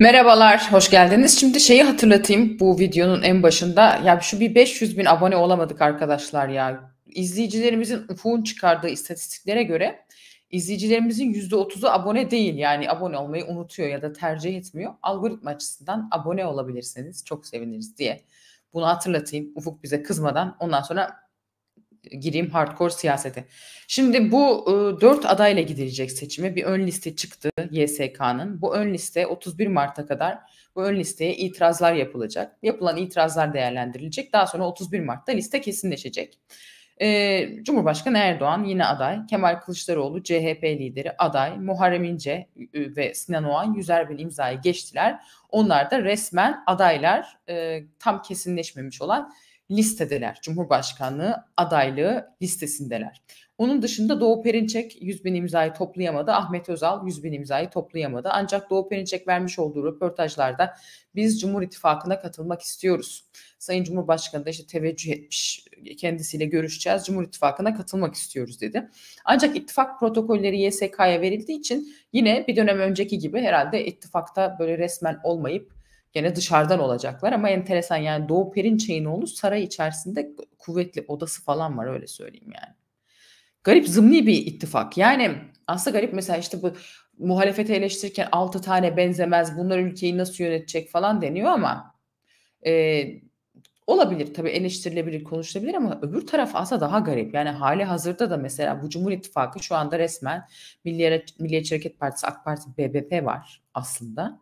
Merhabalar, hoş geldiniz. Şimdi şeyi hatırlatayım bu videonun en başında. Ya şu bir 500 bin abone olamadık arkadaşlar ya. İzleyicilerimizin UFU'nun çıkardığı istatistiklere göre izleyicilerimizin %30'u abone değil. Yani abone olmayı unutuyor ya da tercih etmiyor. Algoritma açısından abone olabilirseniz çok seviniriz diye. Bunu hatırlatayım. Ufuk bize kızmadan ondan sonra gireyim hardcore siyasete. Şimdi bu e, ıı, 4 adayla gidilecek seçime bir ön liste çıktı YSK'nın. Bu ön liste 31 Mart'a kadar bu ön listeye itirazlar yapılacak. Yapılan itirazlar değerlendirilecek. Daha sonra 31 Mart'ta liste kesinleşecek. E, Cumhurbaşkanı Erdoğan yine aday, Kemal Kılıçdaroğlu CHP lideri aday, Muharrem İnce ve Sinan Oğan 100 bin imzayı geçtiler. Onlar da resmen adaylar e, tam kesinleşmemiş olan listedeler. Cumhurbaşkanlığı adaylığı listesindeler. Onun dışında Doğu Perinçek 100 bin imzayı toplayamadı. Ahmet Özal 100 bin imzayı toplayamadı. Ancak Doğu Perinçek vermiş olduğu röportajlarda biz Cumhur İttifakı'na katılmak istiyoruz. Sayın Cumhurbaşkanı da işte teveccüh etmiş kendisiyle görüşeceğiz. Cumhur İttifakı'na katılmak istiyoruz dedi. Ancak ittifak protokolleri YSK'ya verildiği için yine bir dönem önceki gibi herhalde ittifakta böyle resmen olmayıp gene dışarıdan olacaklar ama enteresan yani Doğu Perinçey'in saray içerisinde kuvvetli odası falan var öyle söyleyeyim yani. Garip zımni bir ittifak. Yani aslında garip mesela işte bu muhalefeti eleştirirken altı tane benzemez bunlar ülkeyi nasıl yönetecek falan deniyor ama e, olabilir tabii eleştirilebilir konuşulabilir ama öbür taraf aslında daha garip. Yani hali hazırda da mesela bu Cumhur İttifakı şu anda resmen Milliyetçi Hareket Partisi AK Parti BBP var aslında.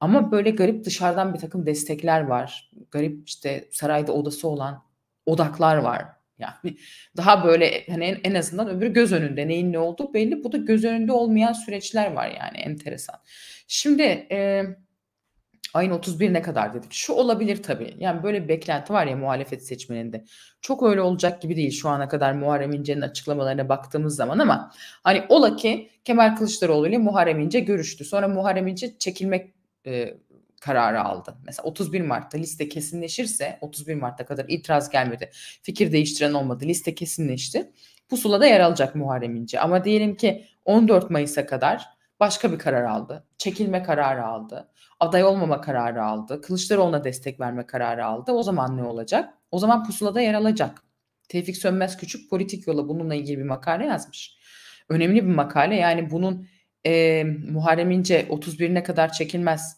Ama böyle garip dışarıdan bir takım destekler var. Garip işte sarayda odası olan odaklar var. Yani daha böyle hani en, azından öbürü göz önünde neyin ne olduğu belli. Bu da göz önünde olmayan süreçler var yani enteresan. Şimdi e, ayın 31'ine kadar dedim? Şu olabilir tabii. Yani böyle bir beklenti var ya muhalefet seçmeninde. Çok öyle olacak gibi değil şu ana kadar Muharrem İnce'nin açıklamalarına baktığımız zaman ama hani ola ki Kemal Kılıçdaroğlu ile Muharrem İnce görüştü. Sonra Muharrem İnce çekilmek e, kararı aldı. Mesela 31 Mart'ta liste kesinleşirse 31 Mart'ta kadar itiraz gelmedi. Fikir değiştiren olmadı. Liste kesinleşti. Pusulada yer alacak Muharrem İnce. Ama diyelim ki 14 Mayıs'a kadar başka bir karar aldı. Çekilme kararı aldı. Aday olmama kararı aldı. Kılıçdaroğlu'na destek verme kararı aldı. O zaman ne olacak? O zaman pusulada yer alacak. Tevfik Sönmez Küçük politik yola bununla ilgili bir makale yazmış. Önemli bir makale yani bunun e, Muharrem İnce 31'ine kadar çekilmez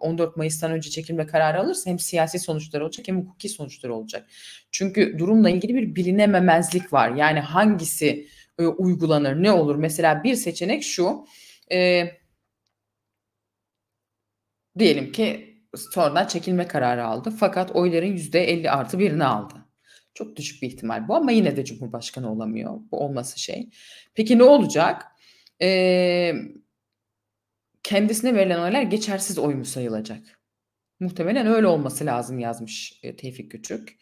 14 Mayıs'tan önce çekilme kararı alırsa hem siyasi sonuçları olacak hem hukuki sonuçları olacak. Çünkü durumla ilgili bir bilinememezlik var. Yani hangisi e, uygulanır, ne olur? Mesela bir seçenek şu. E, diyelim ki sonradan çekilme kararı aldı. Fakat oyların %50 artı birini aldı. Çok düşük bir ihtimal bu ama yine de Cumhurbaşkanı olamıyor. Bu olması şey. Peki ne olacak? e, kendisine verilen oylar geçersiz oy mu sayılacak? Muhtemelen öyle olması lazım yazmış e, Tevfik Küçük.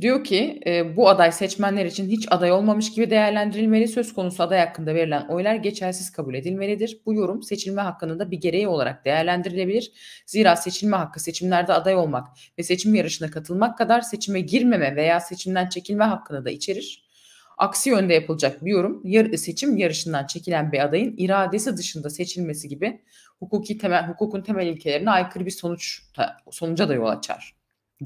Diyor ki e, bu aday seçmenler için hiç aday olmamış gibi değerlendirilmeli. Söz konusu aday hakkında verilen oylar geçersiz kabul edilmelidir. Bu yorum seçilme hakkının da bir gereği olarak değerlendirilebilir. Zira seçilme hakkı seçimlerde aday olmak ve seçim yarışına katılmak kadar seçime girmeme veya seçimden çekilme hakkını da içerir aksi yönde yapılacak bir yorum yar seçim yarışından çekilen bir adayın iradesi dışında seçilmesi gibi hukuki temel hukukun temel ilkelerine aykırı bir sonuç sonuca da yol açar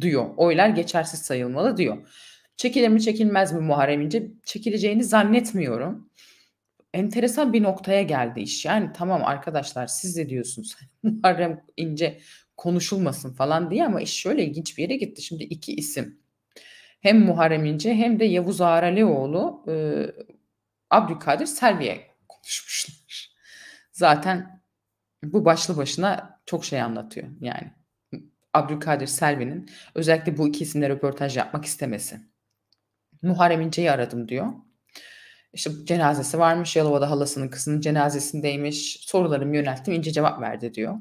diyor. Oylar geçersiz sayılmalı diyor. Çekilir mi çekilmez mi Muharrem İnce? Çekileceğini zannetmiyorum. Enteresan bir noktaya geldi iş. Yani tamam arkadaşlar siz de diyorsunuz Muharrem İnce konuşulmasın falan diye ama iş şöyle ilginç bir yere gitti. Şimdi iki isim hem Muharrem İnce hem de Yavuz Ağralioğlu e, Abdülkadir Selvi'ye konuşmuşlar. Zaten bu başlı başına çok şey anlatıyor yani. Abdülkadir Selvi'nin özellikle bu iki isimle röportaj yapmak istemesi. Muharrem İnce'yi aradım diyor. İşte cenazesi varmış Yalova'da halasının kızının cenazesindeymiş. Sorularımı yönelttim İnce cevap verdi diyor.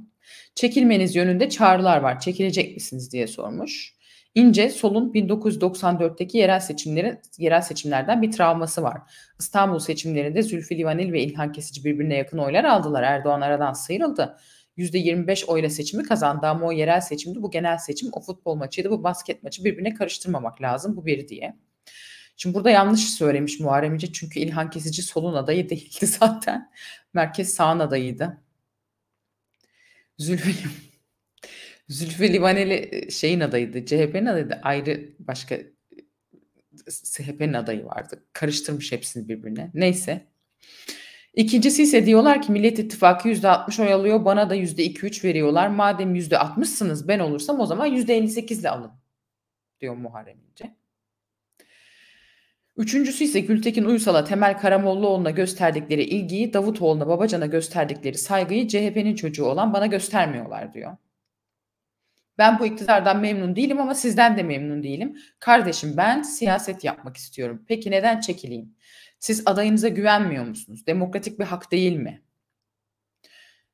Çekilmeniz yönünde çağrılar var. Çekilecek misiniz diye sormuş. İnce solun 1994'teki yerel seçimlerin yerel seçimlerden bir travması var. İstanbul seçimlerinde Zülfü Livaneli ve İlhan Kesici birbirine yakın oylar aldılar. Erdoğan aradan sıyrıldı. %25 oyla seçimi kazandı ama o yerel seçimdi, bu genel seçim, o futbol maçıydı, bu basket maçı birbirine karıştırmamak lazım bu bir diye. Şimdi burada yanlış söylemiş Muharrem İnce çünkü İlhan Kesici solun adayı değildi zaten. Merkez sağın adayıydı. Zülfü Zülfü Livaneli e, şeyin adayıydı. CHP'nin adayıydı. Ayrı başka CHP'nin e, adayı vardı. Karıştırmış hepsini birbirine. Neyse. İkincisi ise diyorlar ki Millet İttifakı %60 oy alıyor. Bana da %2-3 veriyorlar. Madem %60'sınız ben olursam o zaman %58 ile alın diyor Muharrem İnce. Üçüncüsü ise Gültekin Uysal'a Temel Karamollaoğlu'na gösterdikleri ilgiyi, Davutoğlu'na Babacan'a gösterdikleri saygıyı CHP'nin çocuğu olan bana göstermiyorlar diyor. Ben bu iktidardan memnun değilim ama sizden de memnun değilim. Kardeşim ben siyaset yapmak istiyorum. Peki neden çekileyim? Siz adayınıza güvenmiyor musunuz? Demokratik bir hak değil mi?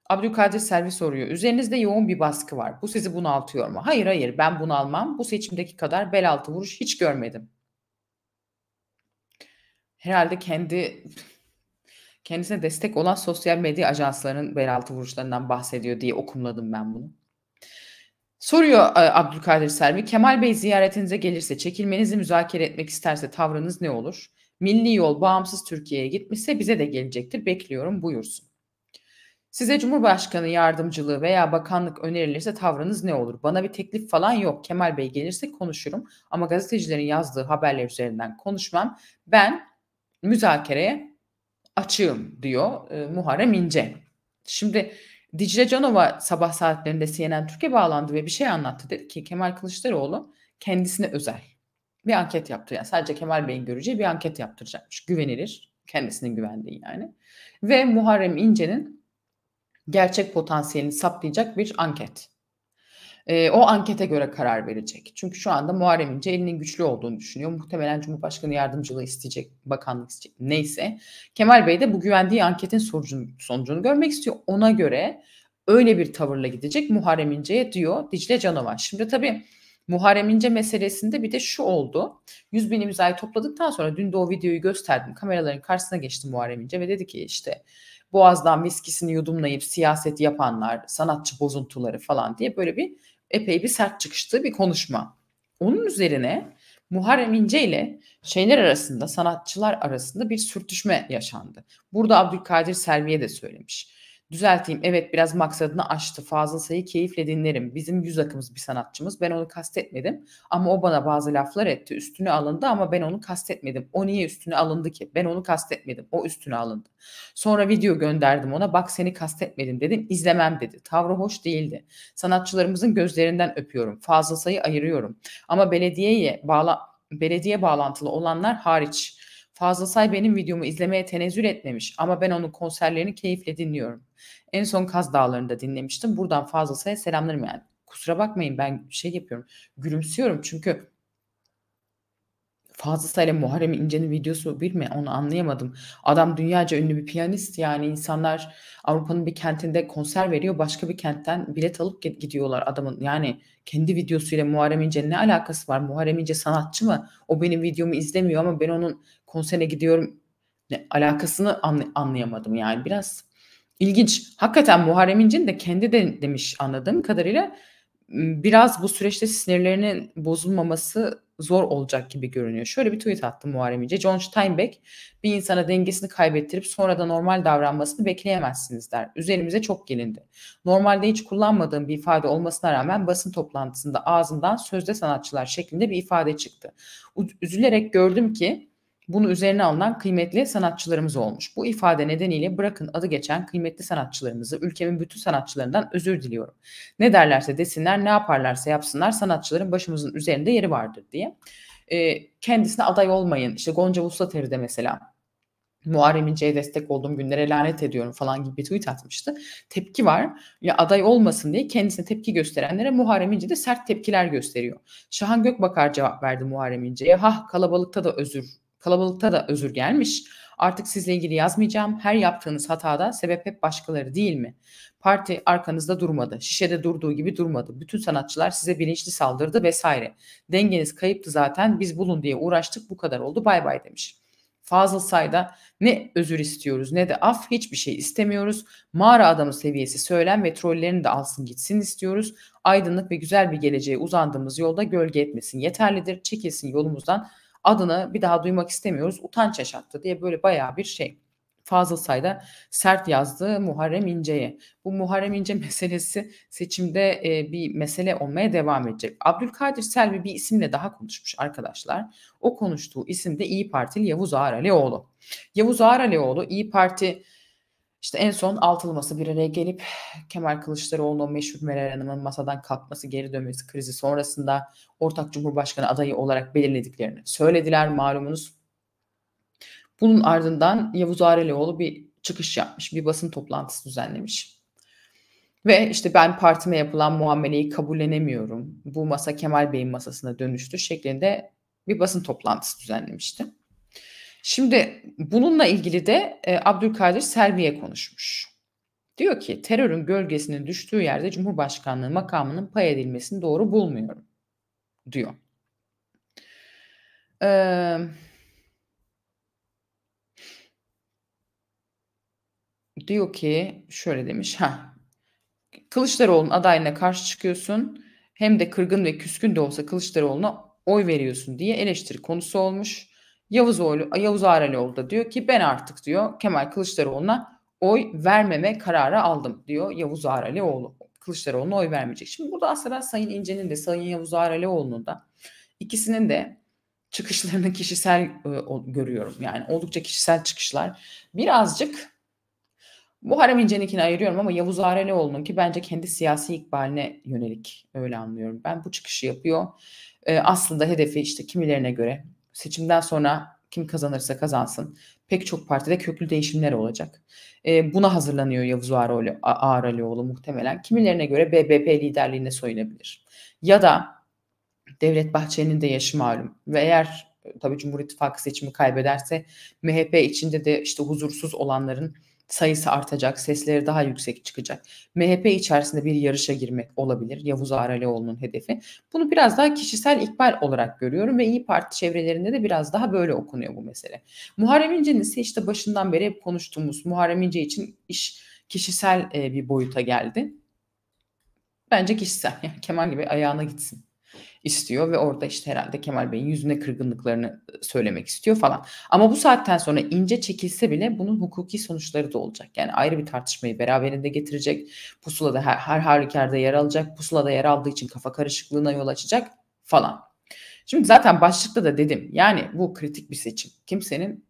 Abdülkadir Servi soruyor. Üzerinizde yoğun bir baskı var. Bu sizi bunaltıyor mu? Hayır hayır ben bunalmam. Bu seçimdeki kadar bel altı vuruş hiç görmedim. Herhalde kendi kendisine destek olan sosyal medya ajanslarının bel altı vuruşlarından bahsediyor diye okumladım ben bunu. Soruyor e, Abdülkadir Selvi, Kemal Bey ziyaretinize gelirse, çekilmenizi müzakere etmek isterse tavrınız ne olur? Milli yol bağımsız Türkiye'ye gitmişse bize de gelecektir, bekliyorum buyursun. Size Cumhurbaşkanı yardımcılığı veya bakanlık önerilirse tavrınız ne olur? Bana bir teklif falan yok. Kemal Bey gelirse konuşurum ama gazetecilerin yazdığı haberler üzerinden konuşmam. Ben müzakereye açığım diyor e, Muharrem İnce. Şimdi Dicle Canova sabah saatlerinde CNN Türkiye bağlandı ve bir şey anlattı. Dedi ki Kemal Kılıçdaroğlu kendisine özel bir anket yaptı. Yani sadece Kemal Bey'in göreceği bir anket yaptıracakmış. Güvenilir. Kendisinin güvendiği yani. Ve Muharrem İnce'nin gerçek potansiyelini saptayacak bir anket e, o ankete göre karar verecek. Çünkü şu anda Muharrem İnce elinin güçlü olduğunu düşünüyor. Muhtemelen Cumhurbaşkanı yardımcılığı isteyecek, bakanlık isteyecek neyse. Kemal Bey de bu güvendiği anketin sonucunu, sonucunu görmek istiyor. Ona göre öyle bir tavırla gidecek Muharrem İnce'ye diyor Dicle Canavar. Şimdi tabii Muharrem İnce meselesinde bir de şu oldu. 100 bin imzayı topladıktan sonra dün de o videoyu gösterdim. Kameraların karşısına geçti Muharrem İnce ve dedi ki işte boğazdan viskisini yudumlayıp siyaset yapanlar, sanatçı bozuntuları falan diye böyle bir epey bir sert çıkıştığı bir konuşma. Onun üzerine Muharrem İnce ile şeyler arasında, sanatçılar arasında bir sürtüşme yaşandı. Burada Abdülkadir Selvi'ye de söylemiş. Düzelteyim evet biraz maksadını aştı. Fazıl Say'ı keyifle dinlerim. Bizim yüz akımız bir sanatçımız. Ben onu kastetmedim. Ama o bana bazı laflar etti. Üstünü alındı ama ben onu kastetmedim. O niye üstüne alındı ki? Ben onu kastetmedim. O üstüne alındı. Sonra video gönderdim ona. Bak seni kastetmedim dedim. İzlemem dedi. Tavrı hoş değildi. Sanatçılarımızın gözlerinden öpüyorum. Fazıl Say'ı ayırıyorum. Ama belediyeye bağla belediye bağlantılı olanlar hariç Fazıl Say benim videomu izlemeye tenezzül etmemiş ama ben onun konserlerini keyifle dinliyorum. En son Kaz Dağları'nda dinlemiştim. Buradan Fazıl Say'a selamlarım yani. Kusura bakmayın ben şey yapıyorum. Gülümsüyorum çünkü Fazlasıyla Muharrem İnce'nin videosu bir mi onu anlayamadım. Adam dünyaca ünlü bir piyanist yani insanlar Avrupa'nın bir kentinde konser veriyor başka bir kentten bilet alıp gidiyorlar adamın. Yani kendi videosuyla Muharrem İnce'nin ne alakası var? Muharrem İnce sanatçı mı? O benim videomu izlemiyor ama ben onun konserine gidiyorum. Ne, alakasını anlay- anlayamadım yani biraz ilginç. Hakikaten Muharrem İnce'nin de kendi de demiş anladığım kadarıyla biraz bu süreçte sinirlerinin bozulmaması zor olacak gibi görünüyor. Şöyle bir tweet attı Muharrem İnce. John Steinbeck bir insana dengesini kaybettirip sonra da normal davranmasını bekleyemezsiniz der. Üzerimize çok gelindi. Normalde hiç kullanmadığım bir ifade olmasına rağmen basın toplantısında ağzından sözde sanatçılar şeklinde bir ifade çıktı. Üzülerek gördüm ki bunu üzerine alınan kıymetli sanatçılarımız olmuş. Bu ifade nedeniyle bırakın adı geçen kıymetli sanatçılarımızı, ülkemin bütün sanatçılarından özür diliyorum. Ne derlerse desinler, ne yaparlarsa yapsınlar sanatçıların başımızın üzerinde yeri vardır diye. E, kendisine aday olmayın. İşte Gonca Vuslateri de mesela Muharrem İnce'ye destek olduğum günlere lanet ediyorum falan gibi bir tweet atmıştı. Tepki var. Ya aday olmasın diye kendisine tepki gösterenlere Muharrem İnce de sert tepkiler gösteriyor. Şahan Gökbakar cevap verdi Muharrem İnce'ye. Hah kalabalıkta da özür Kalabalıkta da özür gelmiş. Artık sizle ilgili yazmayacağım. Her yaptığınız hatada sebep hep başkaları değil mi? Parti arkanızda durmadı. Şişede durduğu gibi durmadı. Bütün sanatçılar size bilinçli saldırdı vesaire. Dengeniz kayıptı zaten. Biz bulun diye uğraştık bu kadar oldu bay bay demiş. Fazıl Say'da ne özür istiyoruz ne de af hiçbir şey istemiyoruz. Mağara adamı seviyesi Söylen ve trollerini de alsın gitsin istiyoruz. Aydınlık ve güzel bir geleceğe uzandığımız yolda gölge etmesin yeterlidir. Çekilsin yolumuzdan adını bir daha duymak istemiyoruz utanç yaşattı diye böyle bayağı bir şey. Fazıl Say'da sert yazdığı Muharrem İnce'ye. Bu Muharrem İnce meselesi seçimde e, bir mesele olmaya devam edecek. Abdülkadir Selvi bir isimle daha konuşmuş arkadaşlar. O konuştuğu isim de İyi Partili Yavuz Ağar Alioğlu. Yavuz Ağar Alioğlu İyi Parti işte en son altılması bir araya gelip Kemal Kılıçdaroğlu'nun meşhur Meral Hanım'ın masadan kalkması, geri dönmesi krizi sonrasında ortak cumhurbaşkanı adayı olarak belirlediklerini söylediler malumunuz. Bunun ardından Yavuz Arelioğlu bir çıkış yapmış, bir basın toplantısı düzenlemiş. Ve işte ben partime yapılan muameleyi kabullenemiyorum. Bu masa Kemal Bey'in masasına dönüştü şeklinde bir basın toplantısı düzenlemişti. Şimdi bununla ilgili de e, Abdülkadir Selvi'ye konuşmuş. Diyor ki terörün gölgesinin düştüğü yerde Cumhurbaşkanlığı makamının pay edilmesini doğru bulmuyorum diyor. Ee, diyor ki şöyle demiş. Ha. Kılıçdaroğlu'nun adayına karşı çıkıyorsun. Hem de kırgın ve küskün de olsa Kılıçdaroğlu'na oy veriyorsun diye eleştiri konusu olmuş. Yavuz, Oğlu, Yavuz Aralioğlu da diyor ki ben artık diyor Kemal Kılıçdaroğlu'na oy vermeme kararı aldım diyor Yavuz Aralioğlu. Kılıçdaroğlu'na oy vermeyecek. Şimdi burada aslında Sayın İnce'nin de Sayın Yavuz Aralioğlu'nun da ikisinin de çıkışlarını kişisel e, o, görüyorum. Yani oldukça kişisel çıkışlar. Birazcık bu Harem İnce'ninkini ayırıyorum ama Yavuz Aralioğlu'nun ki bence kendi siyasi ikbaline yönelik öyle anlıyorum. Ben bu çıkışı yapıyor. E, aslında hedefi işte kimilerine göre seçimden sonra kim kazanırsa kazansın pek çok partide köklü değişimler olacak. E, buna hazırlanıyor Yavuz Ağralioğlu muhtemelen. Kimilerine göre BBP liderliğine soyunabilir. Ya da Devlet Bahçeli'nin de yaşı malum ve eğer e, tabii Cumhur İttifakı seçimi kaybederse MHP içinde de işte huzursuz olanların sayısı artacak, sesleri daha yüksek çıkacak. MHP içerisinde bir yarışa girmek olabilir Yavuz Aralioğlu'nun hedefi. Bunu biraz daha kişisel ikbal olarak görüyorum ve İyi Parti çevrelerinde de biraz daha böyle okunuyor bu mesele. Muharrem İnce'nin ise işte başından beri hep konuştuğumuz Muharrem İnce için iş kişisel e, bir boyuta geldi. Bence kişisel. Yani Kemal gibi ayağına gitsin istiyor ve orada işte herhalde Kemal Bey'in yüzüne kırgınlıklarını söylemek istiyor falan. Ama bu saatten sonra ince çekilse bile bunun hukuki sonuçları da olacak. Yani ayrı bir tartışmayı beraberinde getirecek. Pusulada her, her halükarda yer alacak. Pusulada yer aldığı için kafa karışıklığına yol açacak falan. Şimdi zaten başlıkta da dedim yani bu kritik bir seçim. Kimsenin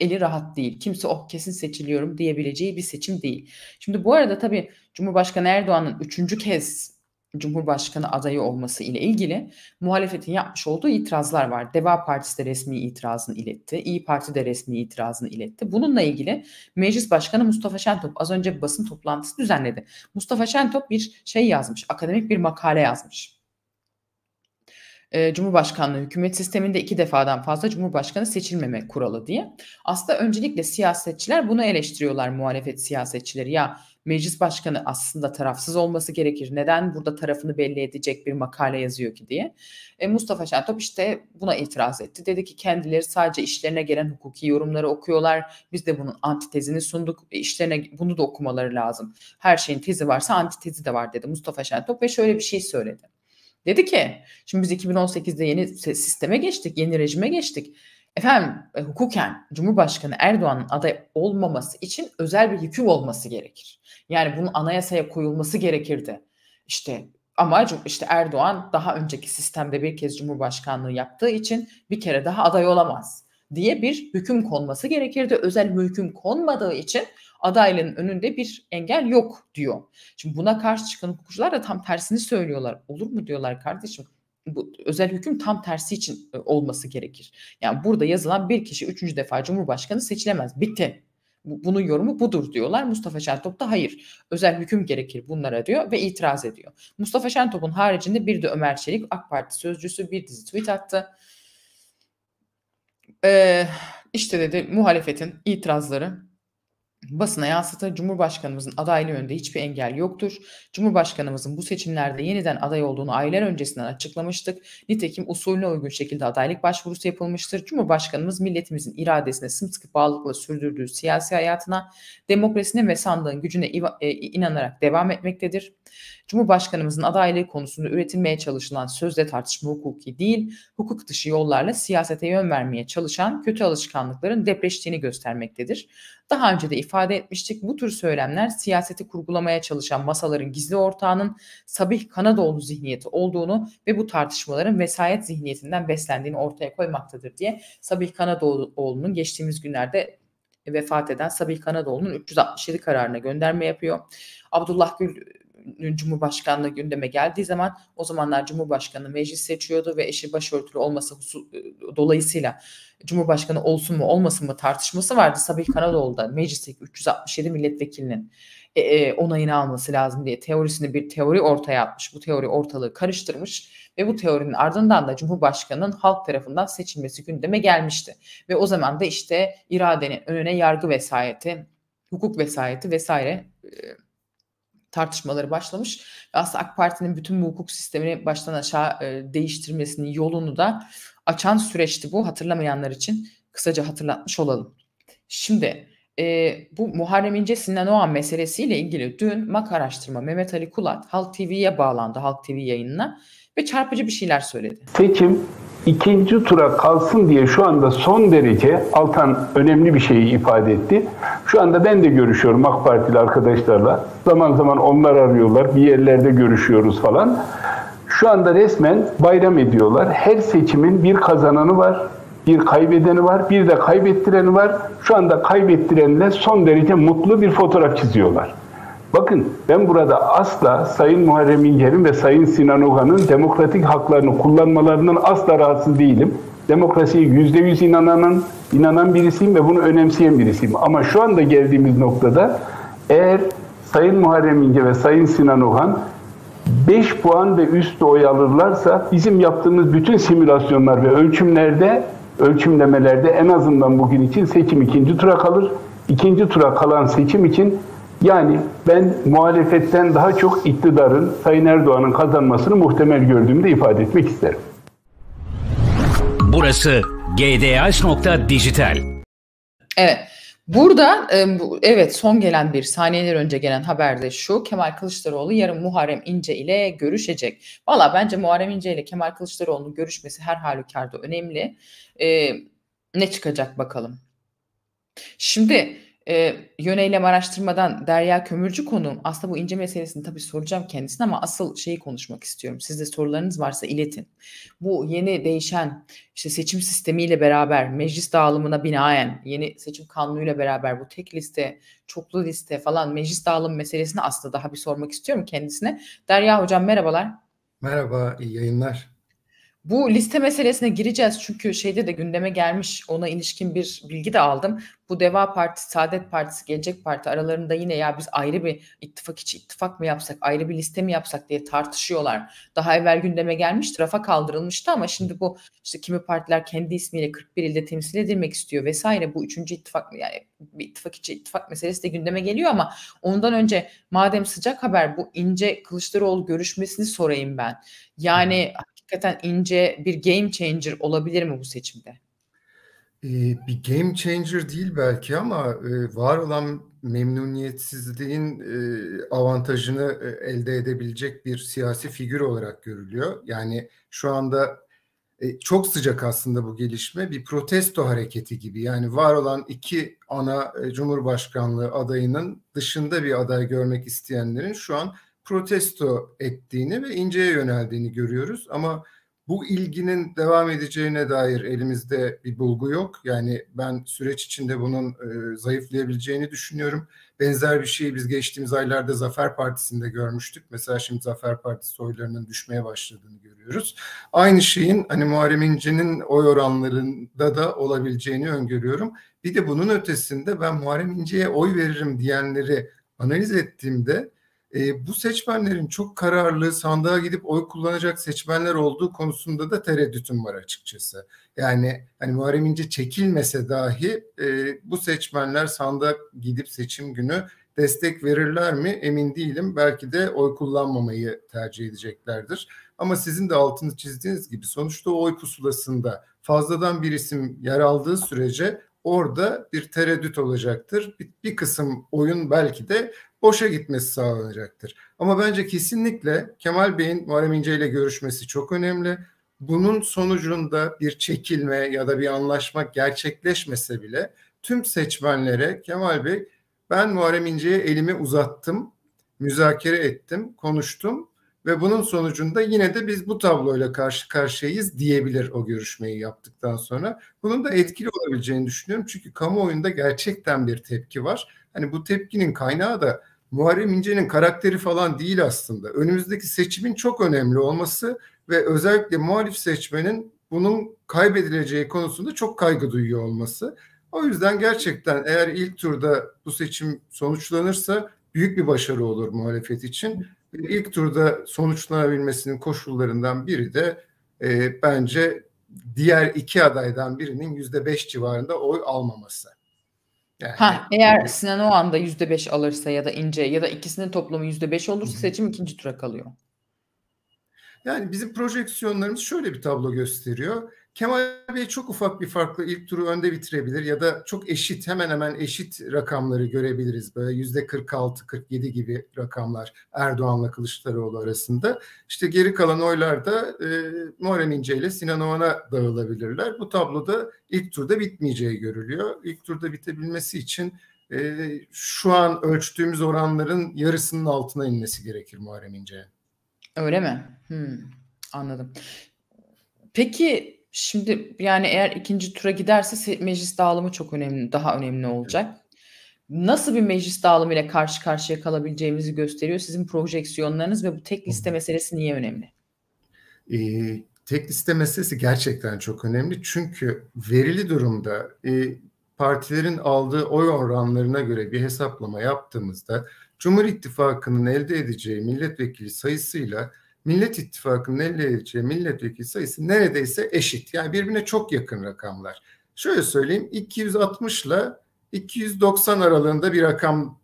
eli rahat değil. Kimse oh kesin seçiliyorum diyebileceği bir seçim değil. Şimdi bu arada tabii Cumhurbaşkanı Erdoğan'ın üçüncü kez Cumhurbaşkanı adayı olması ile ilgili muhalefetin yapmış olduğu itirazlar var. Deva Partisi de resmi itirazını iletti. İyi Parti de resmi itirazını iletti. Bununla ilgili Meclis Başkanı Mustafa Şentop az önce basın toplantısı düzenledi. Mustafa Şentop bir şey yazmış, akademik bir makale yazmış. Ee, Cumhurbaşkanlığı hükümet sisteminde iki defadan fazla Cumhurbaşkanı seçilmeme kuralı diye. Aslında öncelikle siyasetçiler bunu eleştiriyorlar muhalefet siyasetçileri. Ya meclis başkanı aslında tarafsız olması gerekir. Neden burada tarafını belli edecek bir makale yazıyor ki diye. E, Mustafa Şentop işte buna itiraz etti. Dedi ki kendileri sadece işlerine gelen hukuki yorumları okuyorlar. Biz de bunun antitezini sunduk. E, işlerine bunu da okumaları lazım. Her şeyin tezi varsa antitezi de var dedi Mustafa Şentop ve şöyle bir şey söyledi. Dedi ki şimdi biz 2018'de yeni sisteme geçtik, yeni rejime geçtik efendim e, hukuken Cumhurbaşkanı Erdoğan'ın aday olmaması için özel bir hüküm olması gerekir. Yani bunun anayasaya koyulması gerekirdi. İşte ama işte Erdoğan daha önceki sistemde bir kez Cumhurbaşkanlığı yaptığı için bir kere daha aday olamaz diye bir hüküm konması gerekirdi. Özel bir hüküm konmadığı için adaylığın önünde bir engel yok diyor. Şimdi buna karşı çıkan hukukçular da tam tersini söylüyorlar. Olur mu diyorlar kardeşim bu özel hüküm tam tersi için e, olması gerekir. Yani burada yazılan bir kişi üçüncü defa Cumhurbaşkanı seçilemez. Bitti. Bunun yorumu budur diyorlar. Mustafa Şentop da hayır. Özel hüküm gerekir bunlara diyor ve itiraz ediyor. Mustafa Şentop'un haricinde bir de Ömer Çelik AK Parti sözcüsü bir dizi tweet attı. Ee, işte dedi muhalefetin itirazları basına yansıtı Cumhurbaşkanımızın adaylığı önünde hiçbir engel yoktur. Cumhurbaşkanımızın bu seçimlerde yeniden aday olduğunu aylar öncesinden açıklamıştık. Nitekim usulüne uygun şekilde adaylık başvurusu yapılmıştır. Cumhurbaşkanımız milletimizin iradesine sımsıkı bağlılıkla sürdürdüğü siyasi hayatına, demokrasinin ve sandığın gücüne e, inanarak devam etmektedir. Cumhurbaşkanımızın adaylığı konusunda üretilmeye çalışılan sözde tartışma hukuki değil, hukuk dışı yollarla siyasete yön vermeye çalışan kötü alışkanlıkların depreştiğini göstermektedir. Daha önce de ifade etmiştik bu tür söylemler siyaseti kurgulamaya çalışan masaların gizli ortağının Sabih Kanadoğlu zihniyeti olduğunu ve bu tartışmaların vesayet zihniyetinden beslendiğini ortaya koymaktadır diye Sabih Kanadoğlu'nun geçtiğimiz günlerde vefat eden Sabih Kanadoğlu'nun 367 kararına gönderme yapıyor. Abdullah Gül Cumhurbaşkanlığı gündeme geldiği zaman o zamanlar Cumhurbaşkanı meclis seçiyordu ve eşi başörtülü olması dolayısıyla Cumhurbaşkanı olsun mu olmasın mı tartışması vardı. Sabih Karadoğlu'da meclisteki 367 milletvekilinin e, e, onayını alması lazım diye teorisini bir teori ortaya atmış. Bu teori ortalığı karıştırmış ve bu teorinin ardından da Cumhurbaşkanı'nın halk tarafından seçilmesi gündeme gelmişti. Ve o zaman da işte iradenin önüne yargı vesayeti, hukuk vesayeti vesaire e, tartışmaları başlamış. Ve aslında AK Parti'nin bütün bu hukuk sistemini baştan aşağı e, değiştirmesinin yolunu da açan süreçti bu. Hatırlamayanlar için kısaca hatırlatmış olalım. Şimdi e, bu Muharrem İnce Sinan Oğan meselesiyle ilgili dün MAK araştırma Mehmet Ali Kulat Halk TV'ye bağlandı Halk TV yayınına ve çarpıcı bir şeyler söyledi. Seçim ikinci tura kalsın diye şu anda son derece Altan önemli bir şeyi ifade etti. Şu anda ben de görüşüyorum AK Partili arkadaşlarla. Zaman zaman onlar arıyorlar, bir yerlerde görüşüyoruz falan. Şu anda resmen bayram ediyorlar. Her seçimin bir kazananı var, bir kaybedeni var, bir de kaybettireni var. Şu anda kaybettirenle son derece mutlu bir fotoğraf çiziyorlar. Bakın ben burada asla Sayın Muharrem İnce'nin ve Sayın Sinan Ogan'ın demokratik haklarını kullanmalarından asla rahatsız değilim demokrasiye yüzde yüz inananın, inanan birisiyim ve bunu önemseyen birisiyim. Ama şu anda geldiğimiz noktada eğer Sayın Muharrem İnce ve Sayın Sinan Oğan 5 puan ve üstü oy alırlarsa bizim yaptığımız bütün simülasyonlar ve ölçümlerde ölçümlemelerde en azından bugün için seçim ikinci tura kalır. İkinci tura kalan seçim için yani ben muhalefetten daha çok iktidarın Sayın Erdoğan'ın kazanmasını muhtemel gördüğümde ifade etmek isterim. Burası gdh.dijital. Evet. Burada e, evet son gelen bir saniyeler önce gelen haberde şu Kemal Kılıçdaroğlu yarın Muharrem İnce ile görüşecek. Valla bence Muharrem İnce ile Kemal Kılıçdaroğlu'nun görüşmesi her halükarda önemli. Ee, ne çıkacak bakalım. Şimdi e, yöneylem araştırmadan Derya Kömürcü konuğum. Aslında bu ince meselesini tabii soracağım kendisine ama asıl şeyi konuşmak istiyorum. Sizde sorularınız varsa iletin. Bu yeni değişen işte seçim sistemiyle beraber meclis dağılımına binaen yeni seçim kanunuyla beraber bu tek liste, çoklu liste falan meclis dağılım meselesini aslında daha bir sormak istiyorum kendisine. Derya Hocam merhabalar. Merhaba, iyi yayınlar. Bu liste meselesine gireceğiz çünkü şeyde de gündeme gelmiş ona ilişkin bir bilgi de aldım. Bu Deva Partisi, Saadet Partisi, Gelecek Parti aralarında yine ya biz ayrı bir ittifak içi ittifak mı yapsak, ayrı bir liste mi yapsak diye tartışıyorlar. Daha evvel gündeme gelmiş, rafa kaldırılmıştı ama şimdi bu işte kimi partiler kendi ismiyle 41 ilde temsil edilmek istiyor vesaire. Bu üçüncü ittifak yani bir ittifak içi ittifak meselesi de gündeme geliyor ama ondan önce madem sıcak haber bu ince Kılıçdaroğlu görüşmesini sorayım ben. Yani hakikaten ince bir game changer olabilir mi bu seçimde? Ee, bir game changer değil belki ama e, var olan memnuniyetsizliğin e, avantajını e, elde edebilecek bir siyasi figür olarak görülüyor. Yani şu anda çok sıcak aslında bu gelişme bir protesto hareketi gibi. Yani var olan iki ana cumhurbaşkanlığı adayının dışında bir aday görmek isteyenlerin şu an protesto ettiğini ve inceye yöneldiğini görüyoruz. Ama bu ilginin devam edeceğine dair elimizde bir bulgu yok. Yani ben süreç içinde bunun e, zayıflayabileceğini düşünüyorum. Benzer bir şeyi biz geçtiğimiz aylarda Zafer Partisi'nde görmüştük. Mesela şimdi Zafer Partisi oylarının düşmeye başladığını görüyoruz. Aynı şeyin hani Muharrem İnce'nin oy oranlarında da olabileceğini öngörüyorum. Bir de bunun ötesinde ben Muharrem İnce'ye oy veririm diyenleri analiz ettiğimde e, bu seçmenlerin çok kararlı sandığa gidip oy kullanacak seçmenler olduğu konusunda da tereddütüm var açıkçası. Yani hani Muharrem İnce çekilmese dahi e, bu seçmenler sandığa gidip seçim günü destek verirler mi emin değilim. Belki de oy kullanmamayı tercih edeceklerdir. Ama sizin de altını çizdiğiniz gibi sonuçta oy pusulasında fazladan bir isim yer aldığı sürece orada bir tereddüt olacaktır. Bir, bir kısım oyun belki de boşa gitmesi sağlanacaktır. Ama bence kesinlikle Kemal Bey'in Muharrem İnce ile görüşmesi çok önemli. Bunun sonucunda bir çekilme ya da bir anlaşma gerçekleşmese bile tüm seçmenlere Kemal Bey ben Muharrem İnce'ye elimi uzattım, müzakere ettim, konuştum ve bunun sonucunda yine de biz bu tabloyla karşı karşıyayız diyebilir o görüşmeyi yaptıktan sonra. Bunun da etkili olabileceğini düşünüyorum çünkü kamuoyunda gerçekten bir tepki var. Hani bu tepkinin kaynağı da Muharrem İnce'nin karakteri falan değil aslında. Önümüzdeki seçimin çok önemli olması ve özellikle muhalif seçmenin bunun kaybedileceği konusunda çok kaygı duyuyor olması. O yüzden gerçekten eğer ilk turda bu seçim sonuçlanırsa büyük bir başarı olur muhalefet için. İlk turda sonuçlanabilmesinin koşullarından biri de e, bence diğer iki adaydan birinin yüzde beş civarında oy almaması. Yani. Ha, hani eğer Sinan o anda yüzde beş alırsa ya da ince ya da ikisinin toplamı yüzde beş olursa seçim ikinci tura kalıyor. Yani bizim projeksiyonlarımız şöyle bir tablo gösteriyor. Kemal Bey çok ufak bir farklı ilk turu önde bitirebilir ya da çok eşit hemen hemen eşit rakamları görebiliriz. Böyle yüzde 46, 47 gibi rakamlar Erdoğan'la Kılıçdaroğlu arasında. İşte geri kalan oylar da e, Muharrem İnce ile Sinan Oğan'a dağılabilirler. Bu tabloda ilk turda bitmeyeceği görülüyor. İlk turda bitebilmesi için e, şu an ölçtüğümüz oranların yarısının altına inmesi gerekir Muharrem İnce'ye. Öyle mi? Hmm, anladım. Peki Şimdi yani eğer ikinci tura giderse meclis dağılımı çok önemli, daha önemli olacak. Nasıl bir meclis dağılımı ile karşı karşıya kalabileceğimizi gösteriyor sizin projeksiyonlarınız ve bu tek liste meselesi niye önemli? Ee, tek liste meselesi gerçekten çok önemli çünkü verili durumda e, partilerin aldığı oy oranlarına göre bir hesaplama yaptığımızda Cumhur İttifakı'nın elde edeceği milletvekili sayısıyla Millet İttifakı'nın elde edeceği milletvekili sayısı neredeyse eşit. Yani birbirine çok yakın rakamlar. Şöyle söyleyeyim 260 ile 290 aralığında bir rakam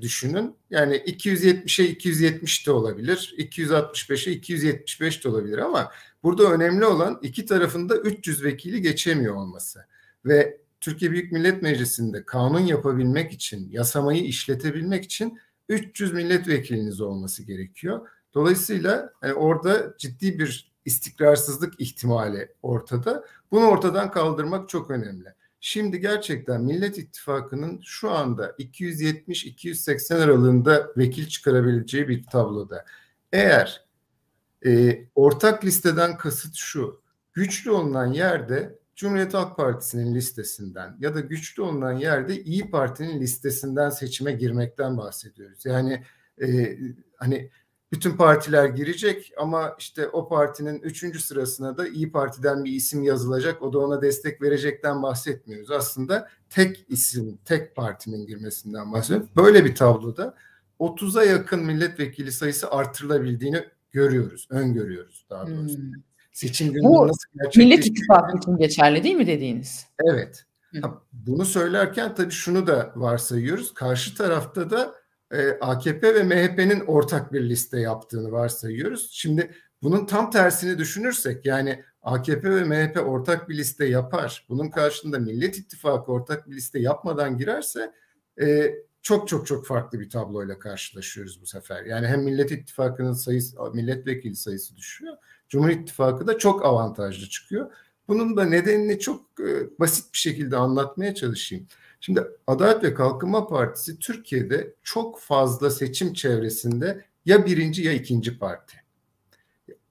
düşünün. Yani 270'e 270 de olabilir. 265'e 275 de olabilir ama burada önemli olan iki tarafında 300 vekili geçemiyor olması. Ve Türkiye Büyük Millet Meclisi'nde kanun yapabilmek için, yasamayı işletebilmek için 300 milletvekiliniz olması gerekiyor. Dolayısıyla yani e, orada ciddi bir istikrarsızlık ihtimali ortada. Bunu ortadan kaldırmak çok önemli. Şimdi gerçekten Millet İttifakı'nın şu anda 270-280 aralığında vekil çıkarabileceği bir tabloda. Eğer e, ortak listeden kasıt şu, güçlü olunan yerde Cumhuriyet Halk Partisi'nin listesinden ya da güçlü olunan yerde İyi Parti'nin listesinden seçime girmekten bahsediyoruz. Yani e, hani bütün partiler girecek ama işte o partinin üçüncü sırasına da İyi Parti'den bir isim yazılacak. O da ona destek verecekten bahsetmiyoruz. Aslında tek isim, tek partinin girmesinden bahsediyoruz. Böyle bir tabloda 30'a yakın milletvekili sayısı artırılabildiğini görüyoruz, öngörüyoruz daha doğrusu. Hmm. Seçim günü Bu nasıl Millet İttifakı için geçerli değil mi dediğiniz? Evet. Hı. Bunu söylerken tabii şunu da varsayıyoruz. Karşı tarafta da e, AKP ve MHP'nin ortak bir liste yaptığını varsayıyoruz. Şimdi bunun tam tersini düşünürsek yani AKP ve MHP ortak bir liste yapar. Bunun karşında Millet İttifakı ortak bir liste yapmadan girerse e, çok çok çok farklı bir tabloyla karşılaşıyoruz bu sefer. Yani hem Millet İttifakı'nın sayısı, milletvekili sayısı düşüyor. Cumhur İttifakı da çok avantajlı çıkıyor. Bunun da nedenini çok e, basit bir şekilde anlatmaya çalışayım. Şimdi Adalet ve Kalkınma Partisi Türkiye'de çok fazla seçim çevresinde ya birinci ya ikinci parti.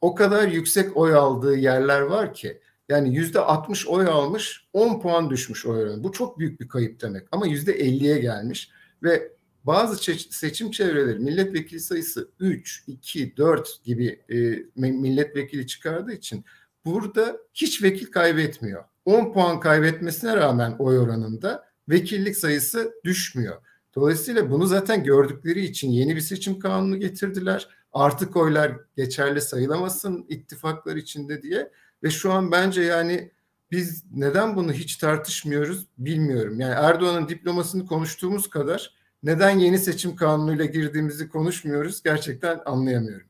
O kadar yüksek oy aldığı yerler var ki yani yüzde 60 oy almış 10 puan düşmüş oy oranı. Bu çok büyük bir kayıp demek ama yüzde 50'ye gelmiş ve bazı seçim çevreleri milletvekili sayısı 3, 2, 4 gibi e, milletvekili çıkardığı için burada hiç vekil kaybetmiyor. 10 puan kaybetmesine rağmen oy oranında vekillik sayısı düşmüyor. Dolayısıyla bunu zaten gördükleri için yeni bir seçim kanunu getirdiler. Artık oylar geçerli sayılamasın ittifaklar içinde diye ve şu an bence yani biz neden bunu hiç tartışmıyoruz bilmiyorum. Yani Erdoğan'ın diplomasını konuştuğumuz kadar neden yeni seçim kanunuyla girdiğimizi konuşmuyoruz gerçekten anlayamıyorum.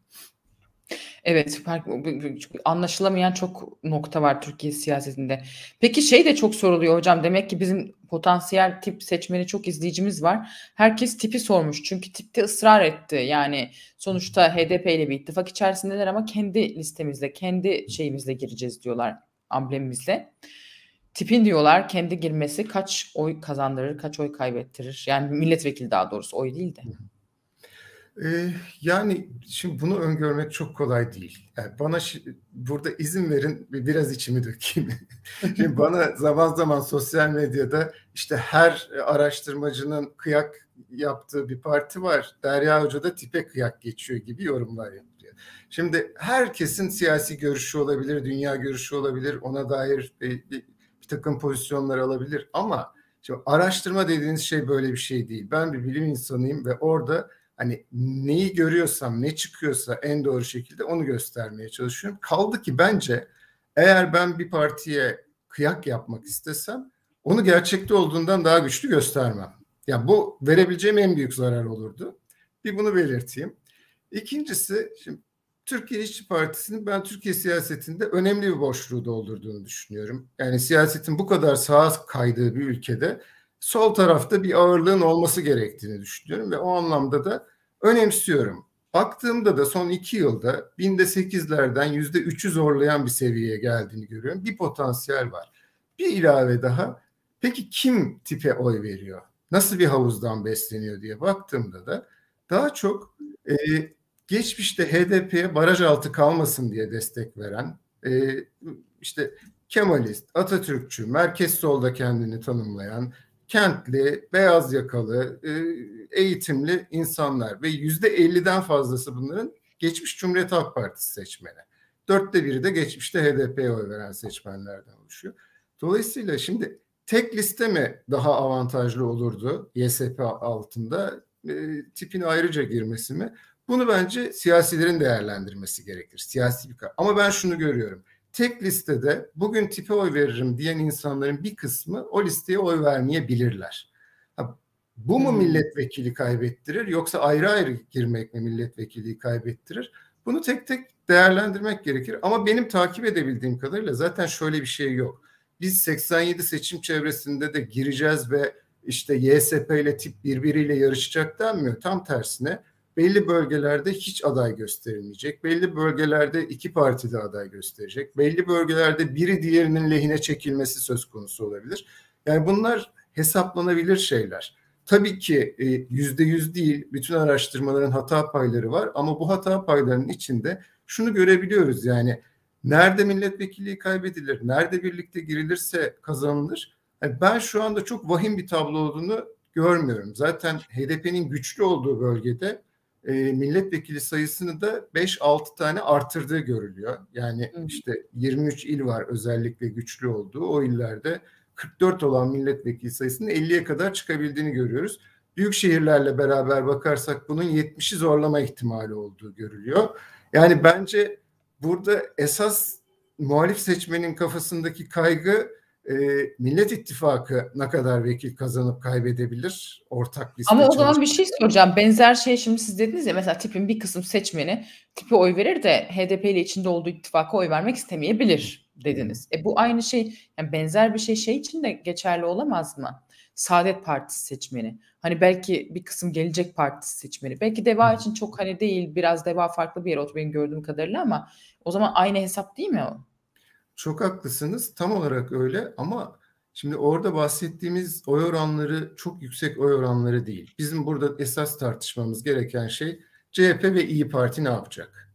Evet, anlaşılamayan çok nokta var Türkiye siyasetinde. Peki şey de çok soruluyor hocam. Demek ki bizim potansiyel tip seçmeni çok izleyicimiz var. Herkes tipi sormuş. Çünkü tipte ısrar etti. Yani sonuçta HDP ile bir ittifak içerisindeler ama kendi listemizle, kendi şeyimizle gireceğiz diyorlar amblemimizle. Tipin diyorlar kendi girmesi kaç oy kazandırır, kaç oy kaybettirir? Yani milletvekili daha doğrusu oy değil de. Ee, yani şimdi bunu öngörmek çok kolay değil. Yani bana burada izin verin biraz içimi dökeyim. şimdi bana zaman zaman sosyal medyada işte her araştırmacının kıyak yaptığı bir parti var. Derya Hoca da tipe kıyak geçiyor gibi yorumlar yapıyor. Şimdi herkesin siyasi görüşü olabilir, dünya görüşü olabilir, ona dair bir, bir, bir takım pozisyonlar alabilir ama şimdi araştırma dediğiniz şey böyle bir şey değil. Ben bir bilim insanıyım ve orada hani neyi görüyorsam ne çıkıyorsa en doğru şekilde onu göstermeye çalışıyorum. Kaldı ki bence eğer ben bir partiye kıyak yapmak istesem onu gerçekte olduğundan daha güçlü göstermem. Ya yani bu verebileceğim en büyük zarar olurdu. Bir bunu belirteyim. İkincisi şimdi Türkiye İşçi Partisi'nin ben Türkiye siyasetinde önemli bir boşluğu doldurduğunu düşünüyorum. Yani siyasetin bu kadar sağa kaydığı bir ülkede sol tarafta bir ağırlığın olması gerektiğini düşünüyorum ve o anlamda da önemsiyorum. Baktığımda da son iki yılda binde sekizlerden yüzde üçü zorlayan bir seviyeye geldiğini görüyorum. Bir potansiyel var. Bir ilave daha peki kim tipe oy veriyor? Nasıl bir havuzdan besleniyor diye baktığımda da daha çok e, geçmişte HDP'ye baraj altı kalmasın diye destek veren e, işte Kemalist, Atatürkçü, merkez solda kendini tanımlayan, kentli, beyaz yakalı, e, eğitimli insanlar ve yüzde 50'den fazlası bunların geçmiş Cumhuriyet Halk Partisi seçmeni. Dörtte biri de geçmişte HDP'ye oy veren seçmenlerden oluşuyor. Dolayısıyla şimdi tek liste mi daha avantajlı olurdu YSP altında? E, tipin ayrıca girmesi mi? Bunu bence siyasilerin değerlendirmesi gerekir. Siyasi bir kar- Ama ben şunu görüyorum tek listede bugün tipe oy veririm diyen insanların bir kısmı o listeye oy vermeyebilirler. Ha, bu mu hmm. milletvekili kaybettirir yoksa ayrı ayrı girmek mi milletvekili kaybettirir? Bunu tek tek değerlendirmek gerekir ama benim takip edebildiğim kadarıyla zaten şöyle bir şey yok. Biz 87 seçim çevresinde de gireceğiz ve işte YSP ile tip birbiriyle yarışacak denmiyor. Tam tersine belli bölgelerde hiç aday gösterilmeyecek. Belli bölgelerde iki parti de aday gösterecek. Belli bölgelerde biri diğerinin lehine çekilmesi söz konusu olabilir. Yani bunlar hesaplanabilir şeyler. Tabii ki e, yüzde yüz değil bütün araştırmaların hata payları var ama bu hata paylarının içinde şunu görebiliyoruz yani nerede milletvekilliği kaybedilir, nerede birlikte girilirse kazanılır. Yani ben şu anda çok vahim bir tablo olduğunu görmüyorum. Zaten HDP'nin güçlü olduğu bölgede e, milletvekili sayısını da 5-6 tane artırdığı görülüyor. Yani Hı. işte 23 il var özellikle güçlü olduğu o illerde 44 olan milletvekili sayısının 50'ye kadar çıkabildiğini görüyoruz. Büyük şehirlerle beraber bakarsak bunun 70'i zorlama ihtimali olduğu görülüyor. Yani bence burada esas muhalif seçmenin kafasındaki kaygı e, Millet İttifakı ne kadar vekil kazanıp kaybedebilir ortak liste Ama o çalışması. zaman bir şey soracağım. Benzer şey şimdi siz dediniz ya mesela tipin bir kısım seçmeni tipi oy verir de HDP ile içinde olduğu ittifaka oy vermek istemeyebilir dediniz. E bu aynı şey yani benzer bir şey şey için de geçerli olamaz mı? Saadet Partisi seçmeni. Hani belki bir kısım Gelecek Partisi seçmeni. Belki Deva için çok hani değil biraz Deva farklı bir yer otu benim gördüğüm kadarıyla ama o zaman aynı hesap değil mi o? Çok haklısınız. Tam olarak öyle ama şimdi orada bahsettiğimiz oy oranları çok yüksek oy oranları değil. Bizim burada esas tartışmamız gereken şey CHP ve İyi Parti ne yapacak?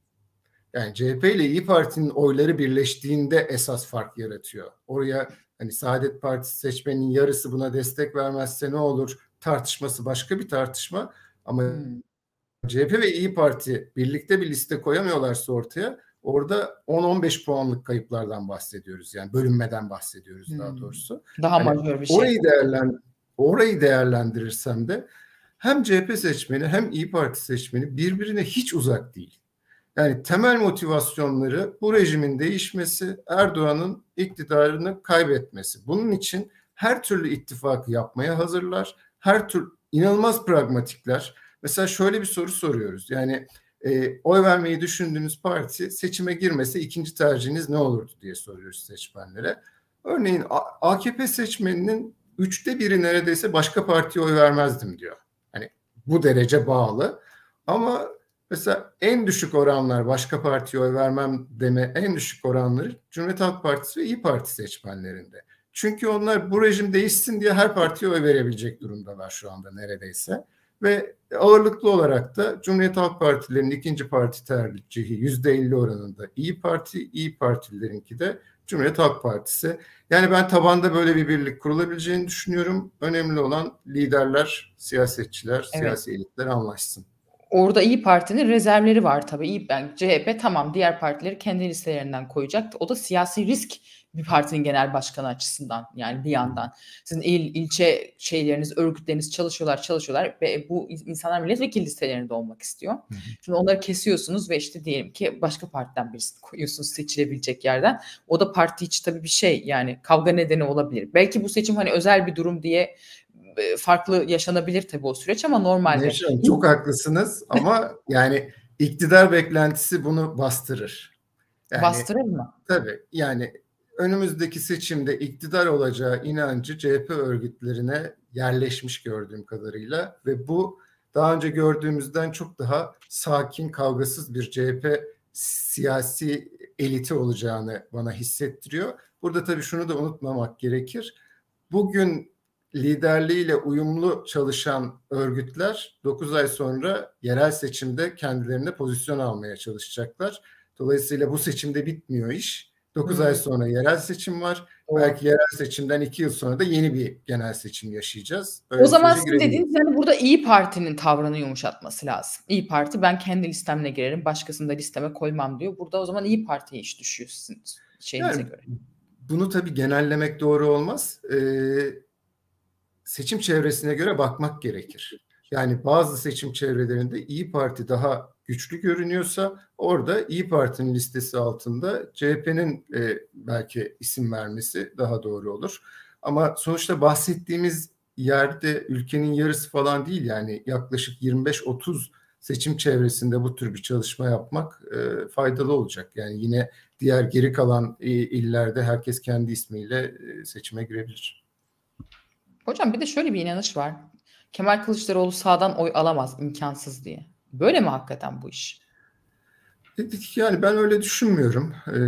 Yani CHP ile İyi Parti'nin oyları birleştiğinde esas fark yaratıyor. Oraya hani Saadet Partisi seçmenin yarısı buna destek vermezse ne olur tartışması başka bir tartışma ama hmm. CHP ve İyi Parti birlikte bir liste koyamıyorlarsa ortaya Orada 10-15 puanlık kayıplardan bahsediyoruz. Yani bölünmeden bahsediyoruz daha hmm. doğrusu. Daha yani majör bir şey. Orayı değerlen orayı değerlendirirsem de hem CHP seçmeni hem İyi Parti seçmeni birbirine hiç uzak değil. Yani temel motivasyonları bu rejimin değişmesi, Erdoğan'ın iktidarını kaybetmesi. Bunun için her türlü ittifakı yapmaya hazırlar. Her tür inanılmaz pragmatikler. Mesela şöyle bir soru soruyoruz. Yani e, oy vermeyi düşündüğünüz parti seçime girmese ikinci tercihiniz ne olurdu diye soruyoruz seçmenlere. Örneğin AKP seçmeninin üçte biri neredeyse başka partiye oy vermezdim diyor. Hani bu derece bağlı. Ama mesela en düşük oranlar başka partiye oy vermem deme en düşük oranları Cumhuriyet Halk Partisi ve İyi Parti seçmenlerinde. Çünkü onlar bu rejim değişsin diye her partiye oy verebilecek durumdalar şu anda neredeyse ve ağırlıklı olarak da Cumhuriyet Halk Partilerinin ikinci parti tercihi yüzde elli oranında İyi Parti, İyi Partililerinki de Cumhuriyet Halk Partisi. Yani ben tabanda böyle bir birlik kurulabileceğini düşünüyorum. Önemli olan liderler, siyasetçiler, evet. siyasi elitler anlaşsın. Orada İyi Parti'nin rezervleri var tabii. İyi ben CHP tamam diğer partileri kendi listelerinden koyacak. O da siyasi risk bir partinin genel başkanı açısından yani bir yandan sizin il ilçe şeyleriniz örgütleriniz çalışıyorlar çalışıyorlar ve bu insanlar milletvekili listelerinde olmak istiyor. Hı Şimdi onları kesiyorsunuz ve işte diyelim ki başka partiden birisini koyuyorsunuz seçilebilecek yerden. O da parti içi tabii bir şey yani kavga nedeni olabilir. Belki bu seçim hani özel bir durum diye e, farklı yaşanabilir tabii o süreç ama normalde. Nevşan, çok haklısınız ama yani iktidar beklentisi bunu bastırır. Yani, Bastırır mı? Tabii yani önümüzdeki seçimde iktidar olacağı inancı CHP örgütlerine yerleşmiş gördüğüm kadarıyla ve bu daha önce gördüğümüzden çok daha sakin, kavgasız bir CHP siyasi eliti olacağını bana hissettiriyor. Burada tabii şunu da unutmamak gerekir. Bugün liderliğiyle uyumlu çalışan örgütler 9 ay sonra yerel seçimde kendilerine pozisyon almaya çalışacaklar. Dolayısıyla bu seçimde bitmiyor iş 9 hmm. ay sonra yerel seçim var. Doğru. Belki yerel seçimden 2 yıl sonra da yeni bir genel seçim yaşayacağız. Öyle o zaman sizin dediğiniz yani burada İyi Parti'nin tavrını yumuşatması lazım. İyi Parti ben kendi listemle girerim, başkasını da listeme koymam diyor. Burada o zaman İyi Parti'ye iş düşüyor sizin şeyinize yani, göre. Bunu tabii genellemek doğru olmaz. Ee, seçim çevresine göre bakmak gerekir. Yani bazı seçim çevrelerinde İyi Parti daha güçlü görünüyorsa orada İyi Parti'nin listesi altında CHP'nin e, belki isim vermesi daha doğru olur. Ama sonuçta bahsettiğimiz yerde ülkenin yarısı falan değil yani yaklaşık 25-30 seçim çevresinde bu tür bir çalışma yapmak e, faydalı olacak. Yani yine diğer geri kalan e, illerde herkes kendi ismiyle e, seçime girebilir. Hocam bir de şöyle bir inanış var. Kemal Kılıçdaroğlu sağdan oy alamaz imkansız diye. Böyle mi hakikaten bu iş? E, e, yani ben öyle düşünmüyorum. E,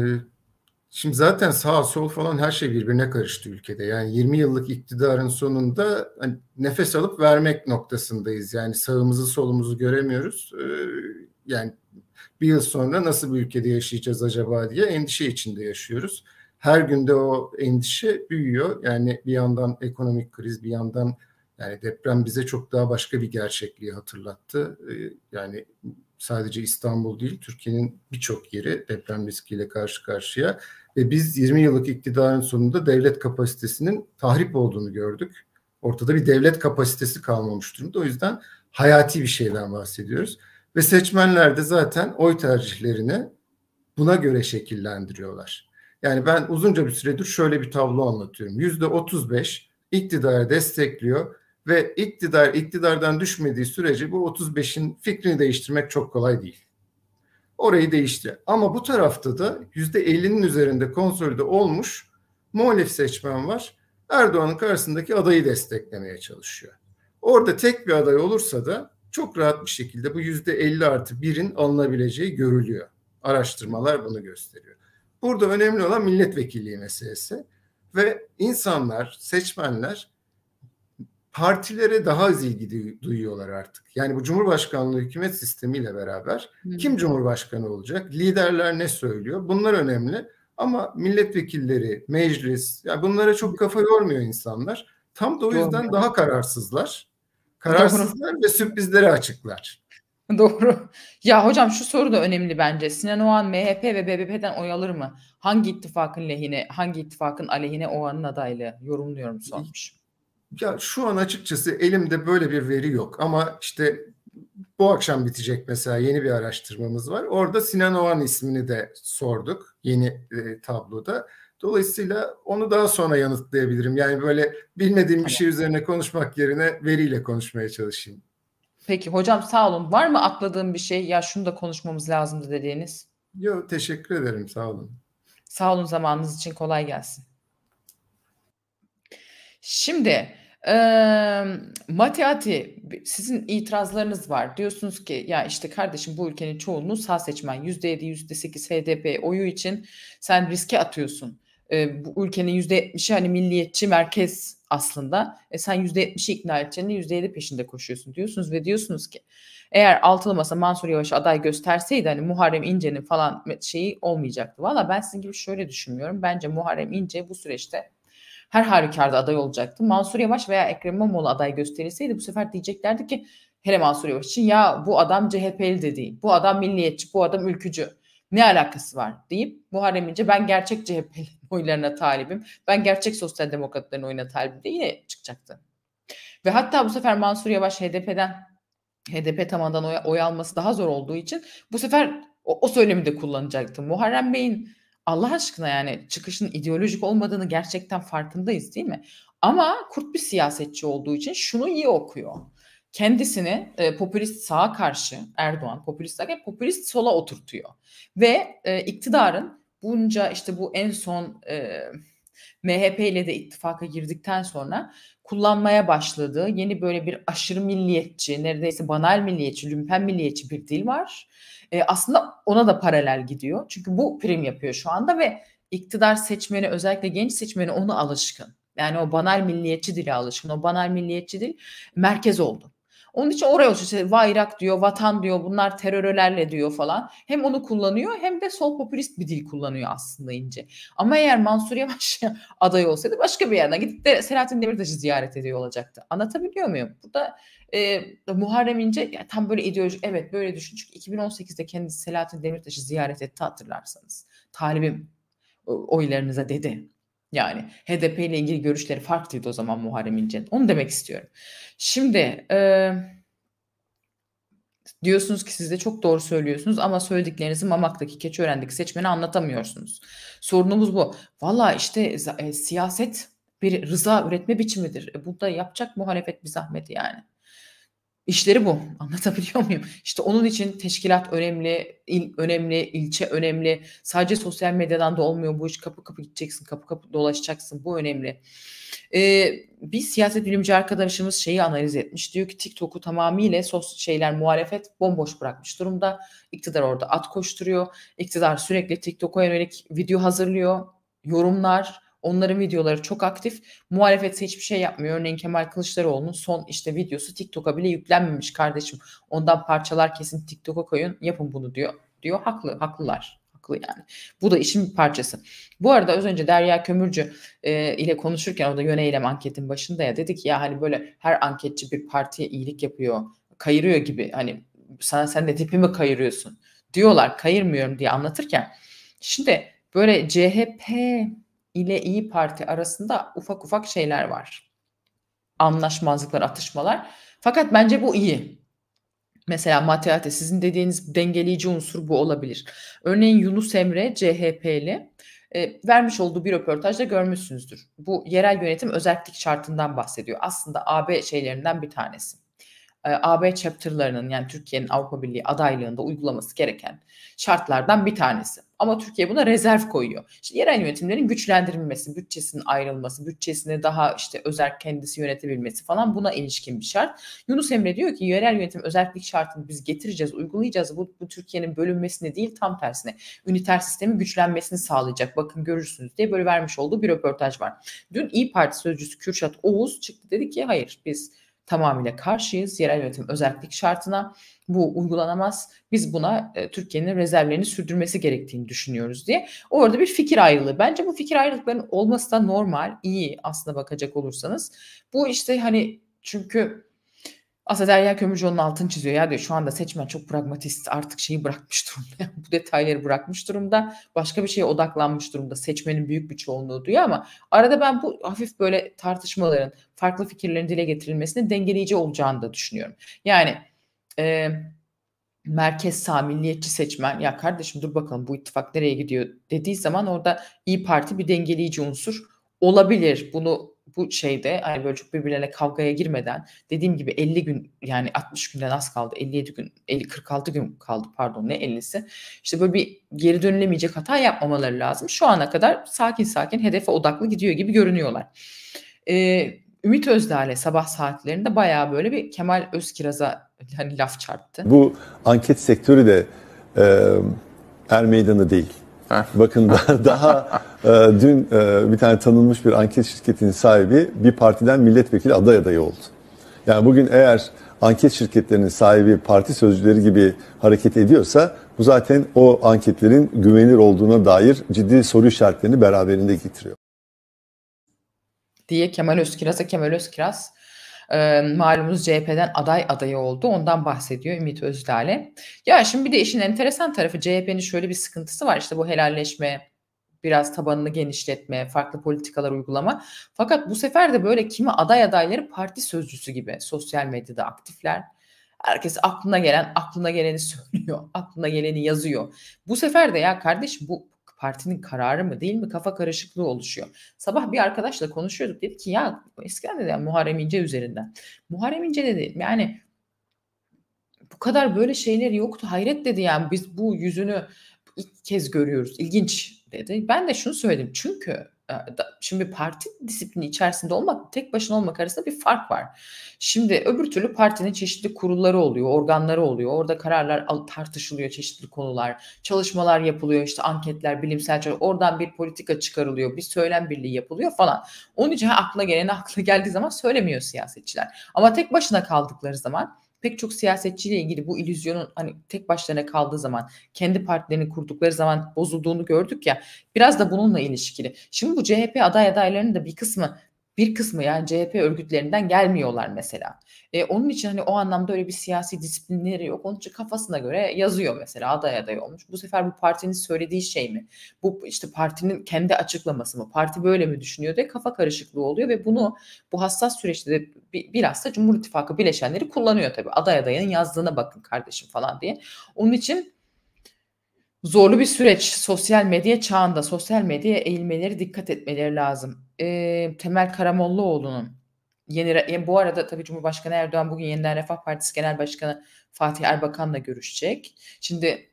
şimdi zaten sağ sol falan her şey birbirine karıştı ülkede. Yani 20 yıllık iktidarın sonunda hani nefes alıp vermek noktasındayız. Yani sağımızı solumuzu göremiyoruz. yani bir yıl sonra nasıl bir ülkede yaşayacağız acaba diye endişe içinde yaşıyoruz. Her günde o endişe büyüyor. Yani bir yandan ekonomik kriz, bir yandan yani deprem bize çok daha başka bir gerçekliği hatırlattı. Ee, yani sadece İstanbul değil, Türkiye'nin birçok yeri deprem riskiyle karşı karşıya. Ve biz 20 yıllık iktidarın sonunda devlet kapasitesinin tahrip olduğunu gördük. Ortada bir devlet kapasitesi kalmamış durumda. O yüzden hayati bir şeyden bahsediyoruz. Ve seçmenler de zaten oy tercihlerini buna göre şekillendiriyorlar. Yani ben uzunca bir süredir şöyle bir tablo anlatıyorum. Yüzde 35 iktidarı destekliyor ve iktidar iktidardan düşmediği sürece bu 35'in fikrini değiştirmek çok kolay değil. Orayı değişti. Ama bu tarafta da %50'nin üzerinde konsolide olmuş muhalif seçmen var. Erdoğan'ın karşısındaki adayı desteklemeye çalışıyor. Orada tek bir aday olursa da çok rahat bir şekilde bu %50 artı 1'in alınabileceği görülüyor. Araştırmalar bunu gösteriyor. Burada önemli olan milletvekilliği meselesi ve insanlar, seçmenler partilere daha az ilgi duyuyorlar artık. Yani bu Cumhurbaşkanlığı hükümet sistemiyle beraber Hı. kim Cumhurbaşkanı olacak? Liderler ne söylüyor? Bunlar önemli. Ama milletvekilleri, meclis, yani bunlara çok kafa yormuyor insanlar. Tam da o yüzden Doğru. daha kararsızlar. Kararsızlar Doğru. ve sürprizleri açıklar. Doğru. Ya hocam şu soru da önemli bence. Sinan Oğan MHP ve BBP'den oy alır mı? Hangi ittifakın lehine, hangi ittifakın aleyhine Oğan'ın adaylığı? Yorumluyorum sormuş. Ya şu an açıkçası elimde böyle bir veri yok ama işte bu akşam bitecek mesela yeni bir araştırmamız var. Orada Sinan Oğan ismini de sorduk yeni e, tabloda. Dolayısıyla onu daha sonra yanıtlayabilirim. Yani böyle bilmediğim bir şey üzerine konuşmak yerine veriyle konuşmaya çalışayım. Peki hocam sağ olun. Var mı atladığım bir şey? Ya şunu da konuşmamız lazımdı dediğiniz. Yok teşekkür ederim sağ olun. Sağ olun zamanınız için kolay gelsin. Şimdi Eee, Matiati sizin itirazlarınız var. Diyorsunuz ki ya işte kardeşim bu ülkenin çoğunluğu sağ seçmen. %7, %8 HDP oyu için sen riske atıyorsun. E, bu ülkenin %70'i hani milliyetçi merkez aslında. E, sen %70'i ikna edeceğine %7 peşinde koşuyorsun diyorsunuz ve diyorsunuz ki eğer altılı masa Mansur Yavaş aday gösterseydi hani Muharrem İnce'nin falan şeyi olmayacaktı. Valla ben sizin gibi şöyle düşünmüyorum. Bence Muharrem İnce bu süreçte her halükarda aday olacaktı. Mansur Yavaş veya Ekrem İmamoğlu aday gösterilseydi bu sefer diyeceklerdi ki hele Mansur Yavaş için ya bu adam CHP'li de bu adam milliyetçi, bu adam ülkücü. Ne alakası var deyip Muharrem İnce ben gerçek CHP'li oylarına talibim, ben gerçek sosyal demokratların oyuna talibim de yine çıkacaktı. Ve hatta bu sefer Mansur Yavaş HDP'den HDP tamandan oy, oy alması daha zor olduğu için bu sefer o, o söylemi de kullanacaktı. Muharrem Bey'in Allah aşkına yani çıkışın ideolojik olmadığını gerçekten farkındayız değil mi? Ama kurt bir siyasetçi olduğu için şunu iyi okuyor. Kendisini e, popülist sağa karşı Erdoğan popülistler hep popülist sola oturtuyor. Ve e, iktidarın bunca işte bu en son e, MHP ile de ittifaka girdikten sonra kullanmaya başladığı yeni böyle bir aşırı milliyetçi, neredeyse banal milliyetçi, lümpen milliyetçi bir dil var. E, aslında ona da paralel gidiyor. Çünkü bu prim yapıyor şu anda ve iktidar seçmeni özellikle genç seçmeni onu alışkın. Yani o banal milliyetçi dile alışkın. O banal milliyetçi dil merkez oldu. Onun için oraya olsun işte Vayrak diyor, vatan diyor, bunlar terörlerle diyor falan. Hem onu kullanıyor hem de sol popülist bir dil kullanıyor aslında İnce. Ama eğer Mansur Yavaş aday olsaydı başka bir yerden gidip de Selahattin Demirtaş'ı ziyaret ediyor olacaktı. Anlatabiliyor muyum? Burada e, Muharrem İnce yani tam böyle ideolojik evet böyle düşün. Çünkü 2018'de kendisi Selahattin Demirtaş'ı ziyaret etti hatırlarsanız. Talibim oylarınıza dedi. Yani HDP ile ilgili görüşleri farklıydı o zaman Muharrem İnce'nin. Onu demek istiyorum. Şimdi e, diyorsunuz ki siz de çok doğru söylüyorsunuz ama söylediklerinizi Mamak'taki Keçiören'deki seçmeni anlatamıyorsunuz. Sorunumuz bu. Valla işte e, siyaset bir rıza üretme biçimidir. E, burada yapacak muhalefet bir zahmeti yani. İşleri bu. Anlatabiliyor muyum? İşte onun için teşkilat önemli, il önemli, ilçe önemli. Sadece sosyal medyadan da olmuyor bu iş. Kapı kapı gideceksin, kapı kapı dolaşacaksın. Bu önemli. Ee, bir siyaset bilimci arkadaşımız şeyi analiz etmiş. Diyor ki TikTok'u tamamıyla sos şeyler muhalefet bomboş bırakmış durumda. İktidar orada at koşturuyor. İktidar sürekli TikTok'a yönelik video hazırlıyor. Yorumlar, Onların videoları çok aktif. Muhalefetse hiçbir şey yapmıyor. Örneğin Kemal Kılıçdaroğlu'nun son işte videosu TikTok'a bile yüklenmemiş kardeşim. Ondan parçalar kesin TikTok'a koyun yapın bunu diyor. Diyor haklı haklılar haklı yani. Bu da işin bir parçası. Bu arada az önce Derya Kömürcü e, ile konuşurken o da yöneylem anketin başında ya dedik ya hani böyle her anketçi bir partiye iyilik yapıyor, kayırıyor gibi hani sana sen de dipimi kayırıyorsun diyorlar kayırmıyorum diye anlatırken şimdi böyle CHP ile İyi Parti arasında ufak ufak şeyler var. Anlaşmazlıklar, atışmalar. Fakat bence bu iyi. Mesela Mateate sizin dediğiniz dengeleyici unsur bu olabilir. Örneğin Yunus Emre CHP'li e, vermiş olduğu bir röportajda görmüşsünüzdür. Bu yerel yönetim özellik şartından bahsediyor. Aslında AB şeylerinden bir tanesi. E, AB chapter'larının yani Türkiye'nin Avrupa Birliği adaylığında uygulaması gereken şartlardan bir tanesi. Ama Türkiye buna rezerv koyuyor. İşte yerel yönetimlerin güçlendirilmesi, bütçesinin ayrılması, bütçesini daha işte özel kendisi yönetebilmesi falan buna ilişkin bir şart. Yunus Emre diyor ki yerel yönetim özellik şartını biz getireceğiz, uygulayacağız. Bu, bu Türkiye'nin bölünmesini değil tam tersine üniter sistemin güçlenmesini sağlayacak. Bakın görürsünüz diye böyle vermiş olduğu bir röportaj var. Dün İyi Parti sözcüsü Kürşat Oğuz çıktı dedi ki hayır biz tamamıyla karşıyız. Yerel yönetim özellik şartına bu uygulanamaz. Biz buna e, Türkiye'nin rezervlerini sürdürmesi gerektiğini düşünüyoruz diye. Orada bir fikir ayrılığı. Bence bu fikir ayrılıklarının olması da normal, iyi aslında bakacak olursanız. Bu işte hani çünkü aslında Derya Kömürcü onun altını çiziyor. Ya diyor şu anda seçmen çok pragmatist artık şeyi bırakmış durumda. bu detayları bırakmış durumda. Başka bir şeye odaklanmış durumda. Seçmenin büyük bir çoğunluğu diyor ama arada ben bu hafif böyle tartışmaların, farklı fikirlerin dile getirilmesini dengeleyici olacağını da düşünüyorum. Yani e, merkez sağ milliyetçi seçmen ya kardeşim dur bakalım bu ittifak nereye gidiyor dediği zaman orada İyi Parti bir dengeleyici unsur olabilir. Bunu bu şeyde hani böyle çok birbirlerine kavgaya girmeden dediğim gibi 50 gün yani 60 günden az kaldı 57 gün 50, 46 gün kaldı pardon ne 50'si işte böyle bir geri dönülemeyecek hata yapmamaları lazım. Şu ana kadar sakin sakin hedefe odaklı gidiyor gibi görünüyorlar. Ee, Ümit Özdağ'la sabah saatlerinde bayağı böyle bir Kemal Özkiraz'a hani laf çarptı. Bu anket sektörü de e, er meydanı değil. Bakın daha ee, dün e, bir tane tanınmış bir anket şirketinin sahibi bir partiden milletvekili aday adayı oldu. Yani bugün eğer anket şirketlerinin sahibi parti sözcüleri gibi hareket ediyorsa bu zaten o anketlerin güvenilir olduğuna dair ciddi soru işaretlerini beraberinde getiriyor. Diye Kemal Özkiraz'a Kemal Özkiraz e, malumuz CHP'den aday adayı oldu. Ondan bahsediyor Ümit Özdağ'le. Ya şimdi bir de işin enteresan tarafı CHP'nin şöyle bir sıkıntısı var. İşte bu helalleşme, biraz tabanını genişletme, farklı politikalar uygulama. Fakat bu sefer de böyle kimi aday adayları parti sözcüsü gibi sosyal medyada aktifler. Herkes aklına gelen, aklına geleni söylüyor, aklına geleni yazıyor. Bu sefer de ya kardeş bu partinin kararı mı değil mi kafa karışıklığı oluşuyor. Sabah bir arkadaşla konuşuyorduk dedi ki ya eskiden de yani Muharrem İnce üzerinden. Muharrem İnce dedi yani bu kadar böyle şeyler yoktu hayret dedi yani biz bu yüzünü ilk kez görüyoruz. İlginç dedi. Ben de şunu söyledim çünkü e, şimdi parti disiplini içerisinde olmak tek başına olmak arasında bir fark var. Şimdi öbür türlü partinin çeşitli kurulları oluyor, organları oluyor. Orada kararlar tartışılıyor, çeşitli konular, çalışmalar yapılıyor, işte anketler, bilimsel çalışmalar. Oradan bir politika çıkarılıyor, bir söylem birliği yapılıyor falan. Onun için aklına gelen aklına geldiği zaman söylemiyor siyasetçiler. Ama tek başına kaldıkları zaman pek çok siyasetçiyle ilgili bu ilüzyonun hani tek başlarına kaldığı zaman kendi partilerini kurdukları zaman bozulduğunu gördük ya biraz da bununla ilişkili. Şimdi bu CHP aday adaylarının da bir kısmı bir kısmı yani CHP örgütlerinden gelmiyorlar mesela. E, onun için hani o anlamda öyle bir siyasi disiplinleri yok. Onun için kafasına göre yazıyor mesela aday aday olmuş. Bu sefer bu partinin söylediği şey mi? Bu işte partinin kendi açıklaması mı? Parti böyle mi düşünüyor diye kafa karışıklığı oluyor ve bunu bu hassas süreçte de biraz da Cumhur İttifakı bileşenleri kullanıyor tabii. Aday adayının yazdığına bakın kardeşim falan diye. Onun için zorlu bir süreç sosyal medya çağında. Sosyal medyaya eğilmeleri dikkat etmeleri lazım. E, Temel Karamollaoğlu'nun yeni bu arada tabii Cumhurbaşkanı Erdoğan bugün yeniden Refah Partisi Genel Başkanı Fatih Erbakan'la görüşecek. Şimdi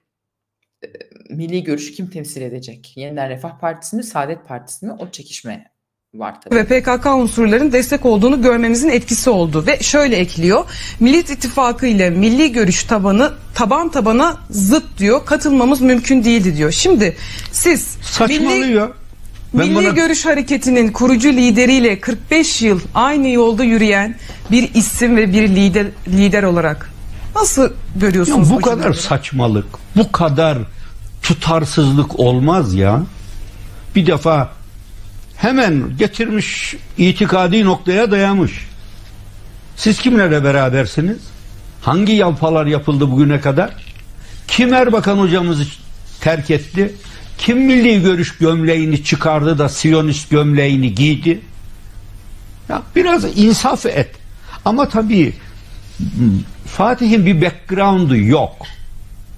milli görüşü kim temsil edecek? Yeniden Refah Partisi mi, Saadet Partisi mi? O çekişme var tabii. Ve PKK unsurların destek olduğunu görmemizin etkisi oldu ve şöyle ekliyor. Millet İttifakı ile milli görüş tabanı taban tabana zıt diyor. Katılmamız mümkün değildi diyor. Şimdi siz saçmalıyor. Milli... Milli bana... Görüş Hareketi'nin kurucu lideriyle 45 yıl aynı yolda yürüyen bir isim ve bir lider lider olarak nasıl görüyorsunuz? Ya bu kadar cümleleri? saçmalık, bu kadar tutarsızlık olmaz ya. Bir defa hemen getirmiş itikadi noktaya dayamış. Siz kimlerle berabersiniz? Hangi yalpalar yapıldı bugüne kadar? Kim Erbakan hocamızı terk etti? Kim milli görüş gömleğini çıkardı da Siyonist gömleğini giydi? Ya biraz insaf et. Ama tabii hmm, Fatih'in bir background'u yok.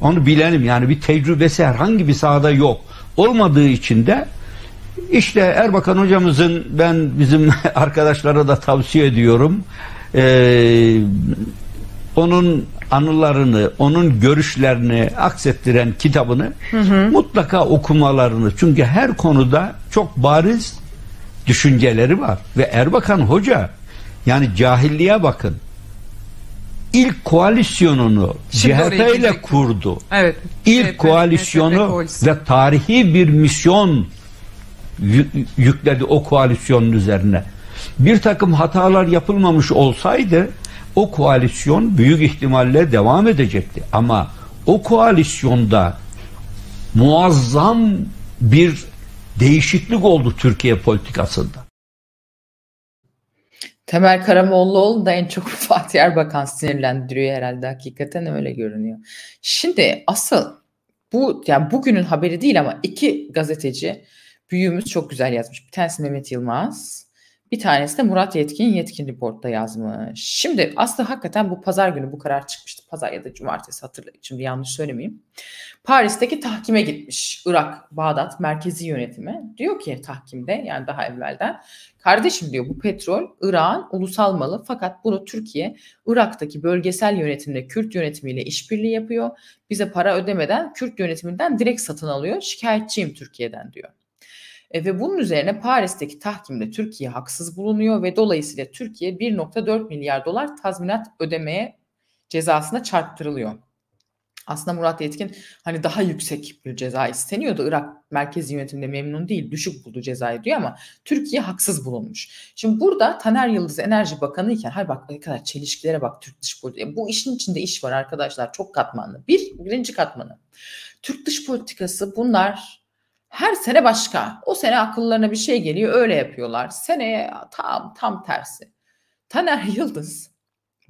Onu bilelim yani bir tecrübesi herhangi bir sahada yok. Olmadığı için de işte Erbakan hocamızın ben bizim arkadaşlara da tavsiye ediyorum. Ee, onun anılarını, onun görüşlerini aksettiren kitabını hı hı. mutlaka okumalarını. Çünkü her konuda çok bariz düşünceleri var. Ve Erbakan Hoca yani cahilliğe bakın. İlk koalisyonunu CHP ile kurdu. Evet. İlk evet, koalisyonu evet, ve tarihi bir misyon yükledi o koalisyonun üzerine. Bir takım hatalar yapılmamış olsaydı o koalisyon büyük ihtimalle devam edecekti. Ama o koalisyonda muazzam bir değişiklik oldu Türkiye politikasında. Temel Karamollaoğlu da en çok Fatih Erbakan sinirlendiriyor herhalde hakikaten öyle görünüyor. Şimdi asıl bu yani bugünün haberi değil ama iki gazeteci büyüğümüz çok güzel yazmış. Bir tanesi Mehmet Yılmaz. Bir tanesi de Murat Yetkin Yetkin Report'ta yazmış. Şimdi aslında hakikaten bu pazar günü bu karar çıkmıştı. Pazar ya da cumartesi hatırlayın. Şimdi yanlış söylemeyeyim. Paris'teki tahkime gitmiş Irak, Bağdat merkezi yönetimi. Diyor ki tahkimde yani daha evvelden. Kardeşim diyor bu petrol Irak'ın ulusal malı fakat bunu Türkiye Irak'taki bölgesel yönetimle Kürt yönetimiyle işbirliği yapıyor. Bize para ödemeden Kürt yönetiminden direkt satın alıyor. Şikayetçiyim Türkiye'den diyor. E, ve bunun üzerine Paris'teki tahkimde Türkiye haksız bulunuyor ve dolayısıyla Türkiye 1.4 milyar dolar tazminat ödemeye cezasına çarptırılıyor. Aslında Murat Yetkin hani daha yüksek bir ceza isteniyordu. Irak merkezi yönetimde memnun değil, düşük buldu cezayı diyor ama Türkiye haksız bulunmuş. Şimdi burada Taner Yıldız Enerji Bakanı iken hay bak ne kadar çelişkilere bak Türk dış politika. E, bu işin içinde iş var arkadaşlar çok katmanlı. Bir, birinci katmanı. Türk dış politikası bunlar her sene başka. O sene akıllarına bir şey geliyor öyle yapıyorlar. Seneye tam tam tersi. Taner Yıldız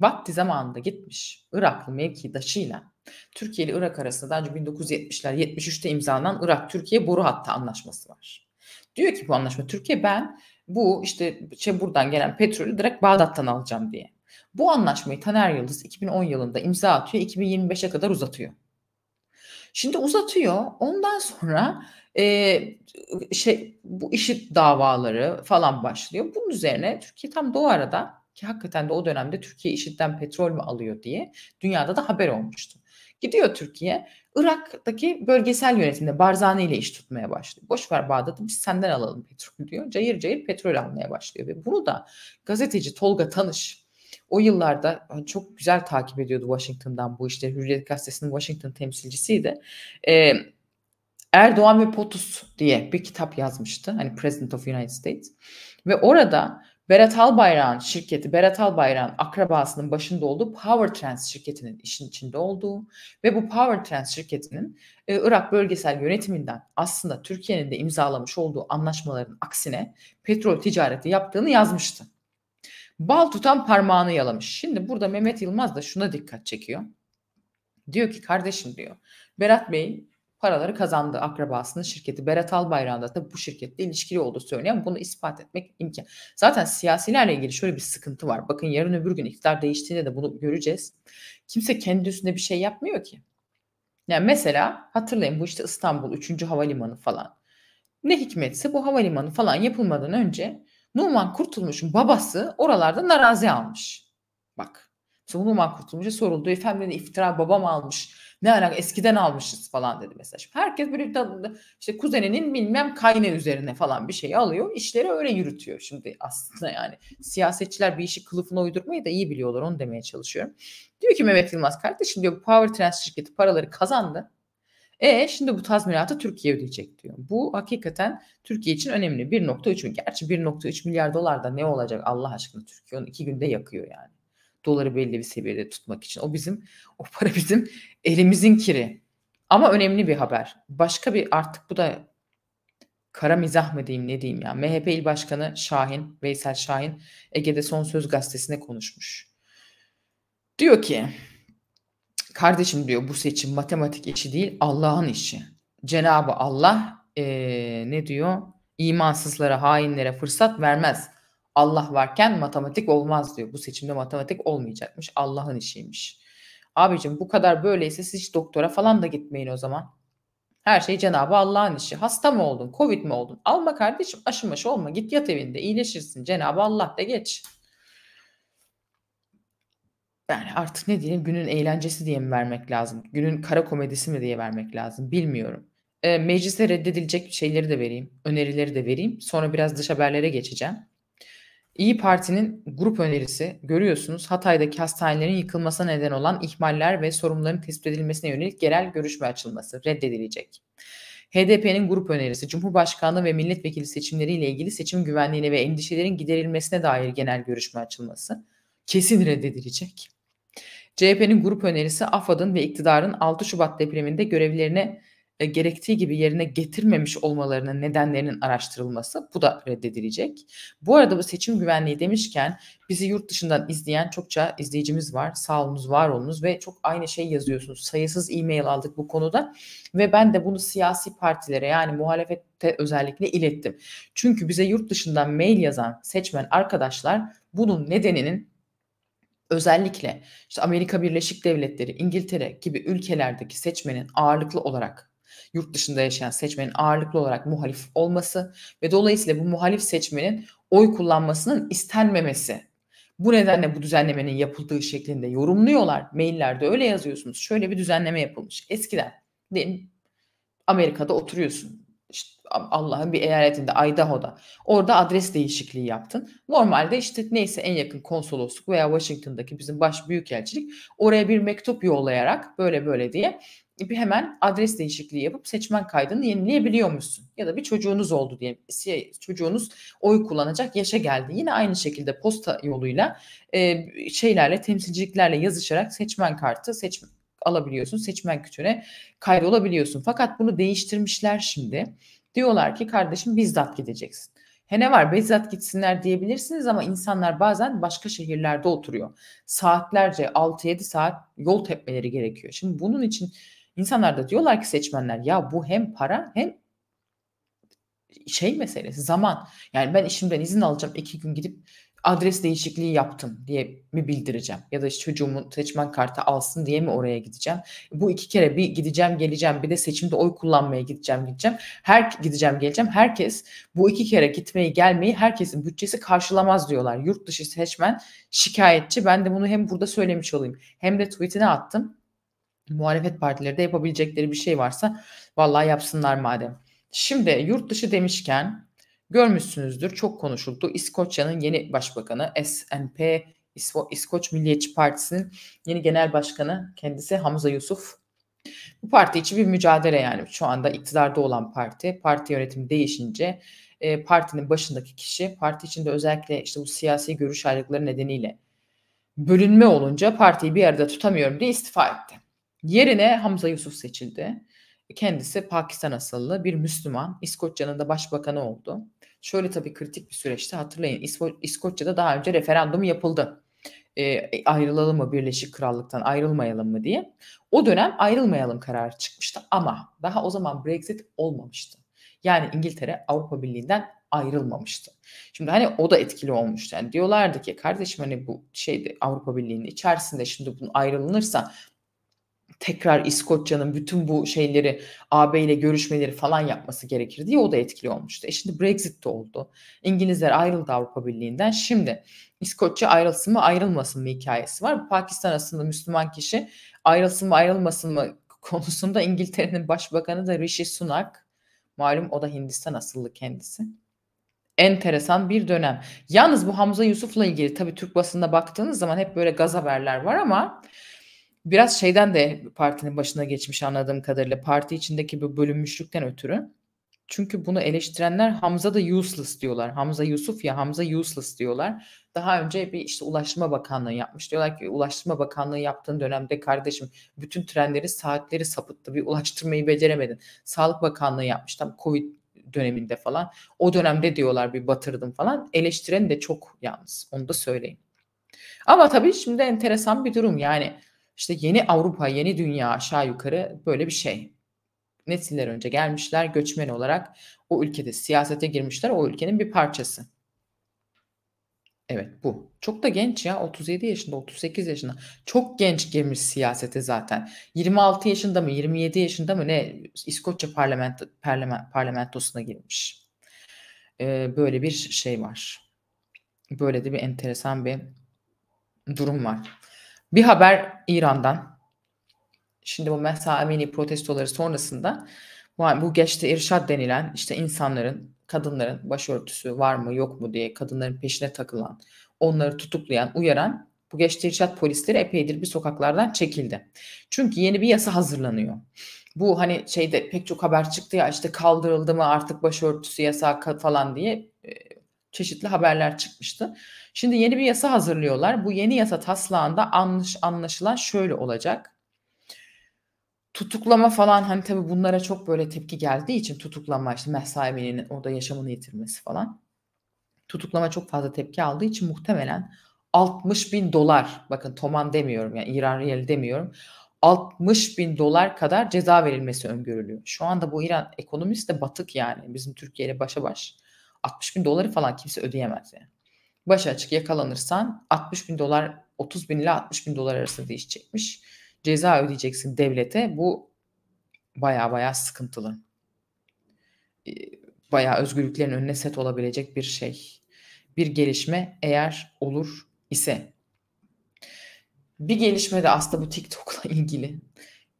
vakti zamanında gitmiş Iraklı mevkidaşıyla Türkiye ile Irak arasında daha önce 1970'ler 73'te imzalanan Irak-Türkiye boru hattı anlaşması var. Diyor ki bu anlaşma Türkiye ben bu işte şey buradan gelen petrolü direkt Bağdat'tan alacağım diye. Bu anlaşmayı Taner Yıldız 2010 yılında imza atıyor 2025'e kadar uzatıyor. Şimdi uzatıyor. Ondan sonra e, şey bu işit davaları falan başlıyor. Bunun üzerine Türkiye tam da o arada ki hakikaten de o dönemde Türkiye işitten petrol mü alıyor diye dünyada da haber olmuştu. Gidiyor Türkiye Irak'taki bölgesel yönetimde Barzani ile iş tutmaya başlıyor. Boş ver Bağdat'ı biz senden alalım petrol diyor. Cayır cayır petrol almaya başlıyor ve bunu da gazeteci Tolga Tanış o yıllarda hani, çok güzel takip ediyordu Washington'dan bu işleri. Hürriyet Gazetesi'nin Washington temsilcisiydi. Ee, Erdoğan ve Potus diye bir kitap yazmıştı. Hani President of United States. Ve orada Berat Albayrak'ın şirketi, Berat Albayrak'ın akrabasının başında olduğu Power Trans şirketinin işin içinde olduğu ve bu Power Trans şirketinin e, Irak bölgesel yönetiminden aslında Türkiye'nin de imzalamış olduğu anlaşmaların aksine petrol ticareti yaptığını yazmıştı. Bal tutan parmağını yalamış. Şimdi burada Mehmet Yılmaz da şuna dikkat çekiyor. Diyor ki kardeşim diyor. Berat Bey paraları kazandı akrabasının şirketi. Berat Albayrak'ın da tabii bu şirketle ilişkili olduğu söyleniyor ama bunu ispat etmek imkan. Zaten siyasilerle ilgili şöyle bir sıkıntı var. Bakın yarın öbür gün iktidar değiştiğinde de bunu göreceğiz. Kimse kendi üstünde bir şey yapmıyor ki. Yani mesela hatırlayın bu işte İstanbul 3. Havalimanı falan. Ne hikmetse bu havalimanı falan yapılmadan önce Numan Kurtulmuş'un babası oralarda narazi almış. Bak. Sonra Numan Kurtulmuş'a soruldu. Efendim iftira babam almış. Ne alaka eskiden almışız falan dedi mesela. herkes böyle işte kuzeninin bilmem kayne üzerine falan bir şey alıyor. İşleri öyle yürütüyor şimdi aslında yani. Siyasetçiler bir işi kılıfına uydurmayı da iyi biliyorlar onu demeye çalışıyorum. Diyor ki Mehmet Yılmaz kardeşim diyor bu Power Trans şirketi paraları kazandı. E şimdi bu tazminatı Türkiye ödeyecek diyor. Bu hakikaten Türkiye için önemli. 1.3 gerçi 1.3 milyar dolar da ne olacak Allah aşkına Türkiye onu iki günde yakıyor yani. Doları belli bir seviyede tutmak için. O bizim o para bizim elimizin kiri. Ama önemli bir haber. Başka bir artık bu da kara mizah mı diyeyim ne diyeyim ya. MHP İl Başkanı Şahin, Veysel Şahin Ege'de Son Söz gazetesine konuşmuş. Diyor ki Kardeşim diyor bu seçim matematik işi değil Allah'ın işi. Cenabı Allah e, ne diyor? İmansızlara, hainlere fırsat vermez. Allah varken matematik olmaz diyor. Bu seçimde matematik olmayacakmış. Allah'ın işiymiş. Abicim bu kadar böyleyse siz hiç doktora falan da gitmeyin o zaman. Her şey Cenabı Allah'ın işi. Hasta mı oldun? Covid mi oldun? Alma kardeşim aşı maşı olma. Git yat evinde iyileşirsin. Cenabı Allah de geç yani artık ne diyeyim günün eğlencesi diye mi vermek lazım? Günün kara komedisi mi diye vermek lazım? Bilmiyorum. E, meclise reddedilecek şeyleri de vereyim. Önerileri de vereyim. Sonra biraz dış haberlere geçeceğim. İyi Parti'nin grup önerisi görüyorsunuz Hatay'daki hastanelerin yıkılmasına neden olan ihmaller ve sorunların tespit edilmesine yönelik genel görüşme açılması reddedilecek. HDP'nin grup önerisi Cumhurbaşkanlığı ve milletvekili seçimleriyle ilgili seçim güvenliğine ve endişelerin giderilmesine dair genel görüşme açılması kesin reddedilecek. CHP'nin grup önerisi AFAD'ın ve iktidarın 6 Şubat depreminde görevlerine e, gerektiği gibi yerine getirmemiş olmalarının nedenlerinin araştırılması. Bu da reddedilecek. Bu arada bu seçim güvenliği demişken bizi yurt dışından izleyen çokça izleyicimiz var. Sağ olunuz, var olunuz ve çok aynı şey yazıyorsunuz. Sayısız e-mail aldık bu konuda ve ben de bunu siyasi partilere yani muhalefette özellikle ilettim. Çünkü bize yurt dışından mail yazan seçmen arkadaşlar bunun nedeninin Özellikle işte Amerika Birleşik Devletleri, İngiltere gibi ülkelerdeki seçmenin ağırlıklı olarak yurt dışında yaşayan seçmenin ağırlıklı olarak muhalif olması ve dolayısıyla bu muhalif seçmenin oy kullanmasının istenmemesi. Bu nedenle bu düzenlemenin yapıldığı şeklinde yorumluyorlar. Maillerde öyle yazıyorsunuz. Şöyle bir düzenleme yapılmış. Eskiden Amerika'da oturuyorsun işte Allah'ın bir eyaletinde Idaho'da orada adres değişikliği yaptın. Normalde işte neyse en yakın konsolosluk veya Washington'daki bizim baş büyükelçilik oraya bir mektup yollayarak böyle böyle diye bir hemen adres değişikliği yapıp seçmen kaydını yenileyebiliyor musun? Ya da bir çocuğunuz oldu diye çocuğunuz oy kullanacak yaşa geldi. Yine aynı şekilde posta yoluyla e, şeylerle temsilciliklerle yazışarak seçmen kartı seçmen alabiliyorsun. Seçmen kütüğüne kaydolabiliyorsun. Fakat bunu değiştirmişler şimdi. Diyorlar ki kardeşim bizzat gideceksin. He ne var bizzat gitsinler diyebilirsiniz ama insanlar bazen başka şehirlerde oturuyor. Saatlerce 6-7 saat yol tepmeleri gerekiyor. Şimdi bunun için insanlar da diyorlar ki seçmenler ya bu hem para hem şey meselesi zaman. Yani ben işimden izin alacağım iki gün gidip adres değişikliği yaptım diye mi bildireceğim? Ya da işte çocuğumun seçmen kartı alsın diye mi oraya gideceğim? Bu iki kere bir gideceğim geleceğim bir de seçimde oy kullanmaya gideceğim gideceğim. Her gideceğim geleceğim. Herkes bu iki kere gitmeyi gelmeyi herkesin bütçesi karşılamaz diyorlar. Yurt dışı seçmen şikayetçi. Ben de bunu hem burada söylemiş olayım hem de tweetine attım. Muhalefet partileri de yapabilecekleri bir şey varsa vallahi yapsınlar madem. Şimdi yurt dışı demişken Görmüşsünüzdür çok konuşuldu. İskoçya'nın yeni başbakanı SNP İsko- İskoç Milliyetçi Partisi'nin yeni genel başkanı kendisi Hamza Yusuf. Bu parti için bir mücadele yani şu anda iktidarda olan parti. Parti yönetimi değişince e, partinin başındaki kişi parti içinde özellikle işte bu siyasi görüş ayrılıkları nedeniyle bölünme olunca partiyi bir arada tutamıyorum diye istifa etti. Yerine Hamza Yusuf seçildi. Kendisi Pakistan asıllı bir Müslüman. İskoçya'nın da başbakanı oldu. Şöyle tabii kritik bir süreçte hatırlayın İsko- İskoçya'da daha önce referandum yapıldı. Ee, e, ayrılalım mı Birleşik Krallık'tan ayrılmayalım mı diye. O dönem ayrılmayalım kararı çıkmıştı ama daha o zaman Brexit olmamıştı. Yani İngiltere Avrupa Birliği'nden ayrılmamıştı. Şimdi hani o da etkili olmuştu. Yani diyorlardı ki kardeşim hani bu şeyde Avrupa Birliği'nin içerisinde şimdi bunu ayrılınırsa tekrar İskoçya'nın bütün bu şeyleri AB ile görüşmeleri falan yapması gerekir diye o da etkili olmuştu. E şimdi Brexit de oldu. İngilizler ayrıldı Avrupa Birliği'nden. Şimdi İskoçya ayrılsın mı ayrılmasın mı hikayesi var. Pakistan aslında Müslüman kişi ayrılsın mı ayrılmasın mı konusunda İngiltere'nin başbakanı da Rishi Sunak. Malum o da Hindistan asıllı kendisi. Enteresan bir dönem. Yalnız bu Hamza Yusuf'la ilgili tabii Türk basında baktığınız zaman hep böyle gaz haberler var ama biraz şeyden de partinin başına geçmiş anladığım kadarıyla parti içindeki bu bölünmüşlükten ötürü. Çünkü bunu eleştirenler Hamza da useless diyorlar. Hamza Yusuf ya Hamza useless diyorlar. Daha önce bir işte Ulaştırma Bakanlığı yapmış. Diyorlar ki Ulaştırma Bakanlığı yaptığın dönemde kardeşim bütün trenleri saatleri sapıttı. Bir ulaştırmayı beceremedin. Sağlık Bakanlığı yapmış tam Covid döneminde falan. O dönemde diyorlar bir batırdım falan. Eleştiren de çok yalnız onu da söyleyeyim. Ama tabii şimdi enteresan bir durum yani işte yeni Avrupa, yeni dünya aşağı yukarı böyle bir şey. Nesiller önce gelmişler göçmen olarak o ülkede siyasete girmişler o ülkenin bir parçası. Evet bu. Çok da genç ya 37 yaşında 38 yaşında. Çok genç girmiş siyasete zaten. 26 yaşında mı 27 yaşında mı ne İskoçya parlamento, parlament, parlamentosuna girmiş. Ee, böyle bir şey var. Böyle de bir enteresan bir durum var. Bir haber İran'dan. Şimdi bu Mesa Amini protestoları sonrasında bu geçti irşat denilen işte insanların, kadınların başörtüsü var mı yok mu diye kadınların peşine takılan, onları tutuklayan, uyaran bu geçti irşat polisleri epeydir bir sokaklardan çekildi. Çünkü yeni bir yasa hazırlanıyor. Bu hani şeyde pek çok haber çıktı ya işte kaldırıldı mı artık başörtüsü yasak falan diye e, çeşitli haberler çıkmıştı. Şimdi yeni bir yasa hazırlıyorlar. Bu yeni yasa taslağında anlaş, anlaşılan şöyle olacak. Tutuklama falan hani tabii bunlara çok böyle tepki geldiği için tutuklama işte Mehsa orada yaşamını yitirmesi falan. Tutuklama çok fazla tepki aldığı için muhtemelen 60 bin dolar bakın Toman demiyorum yani İran riyali demiyorum 60 bin dolar kadar ceza verilmesi öngörülüyor. Şu anda bu İran ekonomisi de batık yani bizim Türkiye ile başa baş. 60 bin doları falan kimse ödeyemez yani başı açık yakalanırsan 60 bin dolar 30 bin ile 60 bin dolar arası değişecekmiş. Ceza ödeyeceksin devlete. Bu baya baya sıkıntılı. Ee, baya özgürlüklerin önüne set olabilecek bir şey. Bir gelişme eğer olur ise. Bir gelişme de aslında bu TikTok'la ilgili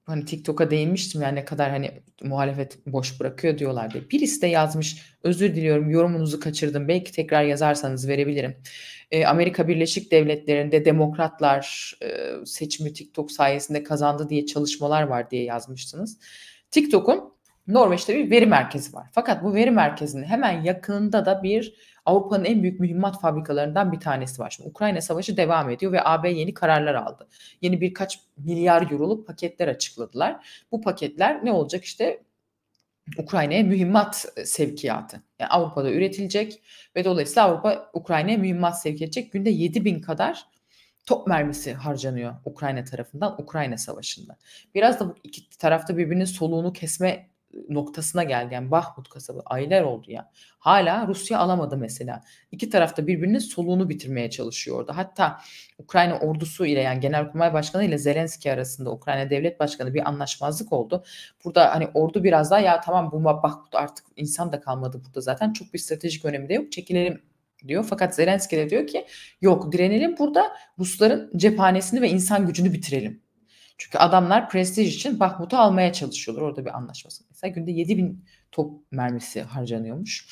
hani TikTok'a değinmiştim yani ne kadar hani muhalefet boş bırakıyor diyorlar diye. Birisi de yazmış özür diliyorum yorumunuzu kaçırdım belki tekrar yazarsanız verebilirim. E, Amerika Birleşik Devletleri'nde demokratlar e, seçimi TikTok sayesinde kazandı diye çalışmalar var diye yazmıştınız. TikTok'un Norveç'te bir veri merkezi var. Fakat bu veri merkezinin hemen yakınında da bir Avrupa'nın en büyük mühimmat fabrikalarından bir tanesi var. Şimdi Ukrayna Savaşı devam ediyor ve AB yeni kararlar aldı. Yeni birkaç milyar euroluk paketler açıkladılar. Bu paketler ne olacak işte Ukrayna'ya mühimmat sevkiyatı. Yani Avrupa'da üretilecek ve dolayısıyla Avrupa Ukrayna'ya mühimmat sevk edecek. Günde 7 bin kadar top mermisi harcanıyor Ukrayna tarafından Ukrayna Savaşı'nda. Biraz da bu iki tarafta birbirinin soluğunu kesme noktasına geldi. Yani Bahmut kasabı aylar oldu ya. Hala Rusya alamadı mesela. İki tarafta birbirinin soluğunu bitirmeye çalışıyordu. Hatta Ukrayna ordusu ile yani Genelkurmay Başkanı ile Zelenski arasında Ukrayna Devlet Başkanı bir anlaşmazlık oldu. Burada hani ordu biraz daha ya tamam bu Bahmut artık insan da kalmadı burada zaten. Çok bir stratejik önemi de yok. Çekilelim diyor. Fakat Zelenski de diyor ki yok direnelim burada Rusların cephanesini ve insan gücünü bitirelim çünkü adamlar prestij için Bahmut'u almaya çalışıyorlar. Orada bir anlaşması. Mesela günde 7 bin top mermisi harcanıyormuş.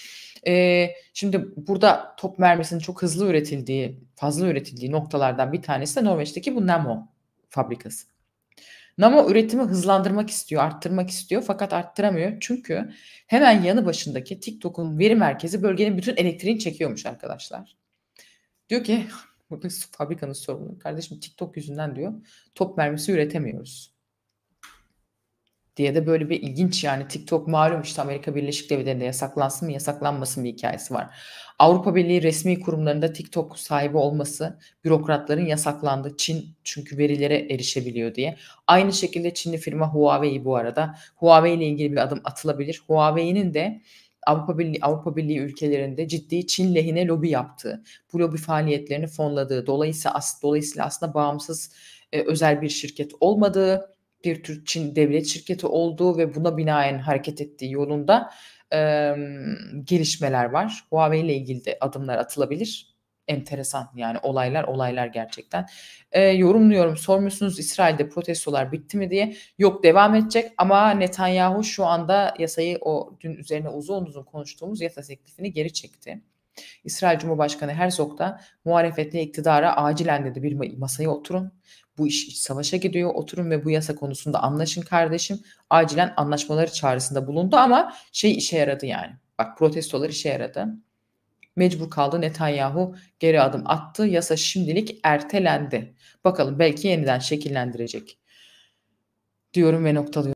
Ee, şimdi burada top mermisinin çok hızlı üretildiği, fazla üretildiği noktalardan bir tanesi de Norveç'teki bu Namo fabrikası. Namo üretimi hızlandırmak istiyor, arttırmak istiyor fakat arttıramıyor. Çünkü hemen yanı başındaki TikTok'un veri merkezi bölgenin bütün elektriğini çekiyormuş arkadaşlar. Diyor ki Buradaki fabrikanın sorunu. Kardeşim TikTok yüzünden diyor top mermisi üretemiyoruz. Diye de böyle bir ilginç yani TikTok malum işte Amerika Birleşik Devletleri'nde yasaklansın mı yasaklanmasın bir hikayesi var. Avrupa Birliği resmi kurumlarında TikTok sahibi olması bürokratların yasaklandı. Çin çünkü verilere erişebiliyor diye. Aynı şekilde Çinli firma Huawei bu arada. Huawei ile ilgili bir adım atılabilir. Huawei'nin de Avrupa Birliği, Avrupa Birliği ülkelerinde ciddi Çin lehine lobi yaptığı, bu lobi faaliyetlerini fonladığı, dolayısıyla, as, dolayısıyla aslında bağımsız e, özel bir şirket olmadığı, bir tür Çin devlet şirketi olduğu ve buna binaen hareket ettiği yolunda e, gelişmeler var. Huawei ile ilgili de adımlar atılabilir enteresan yani olaylar olaylar gerçekten. E, yorumluyorum sormuşsunuz İsrail'de protestolar bitti mi diye. Yok devam edecek ama Netanyahu şu anda yasayı o dün üzerine uzun uzun konuştuğumuz yasa teklifini geri çekti. İsrail Cumhurbaşkanı Herzog da muhalefetle iktidara acilen dedi bir masaya oturun. Bu iş savaşa gidiyor. Oturun ve bu yasa konusunda anlaşın kardeşim. Acilen anlaşmaları çağrısında bulundu ama şey işe yaradı yani. Bak protestolar işe yaradı mecbur kaldı Netanyahu geri adım attı. Yasa şimdilik ertelendi. Bakalım belki yeniden şekillendirecek diyorum ve noktalıyorum.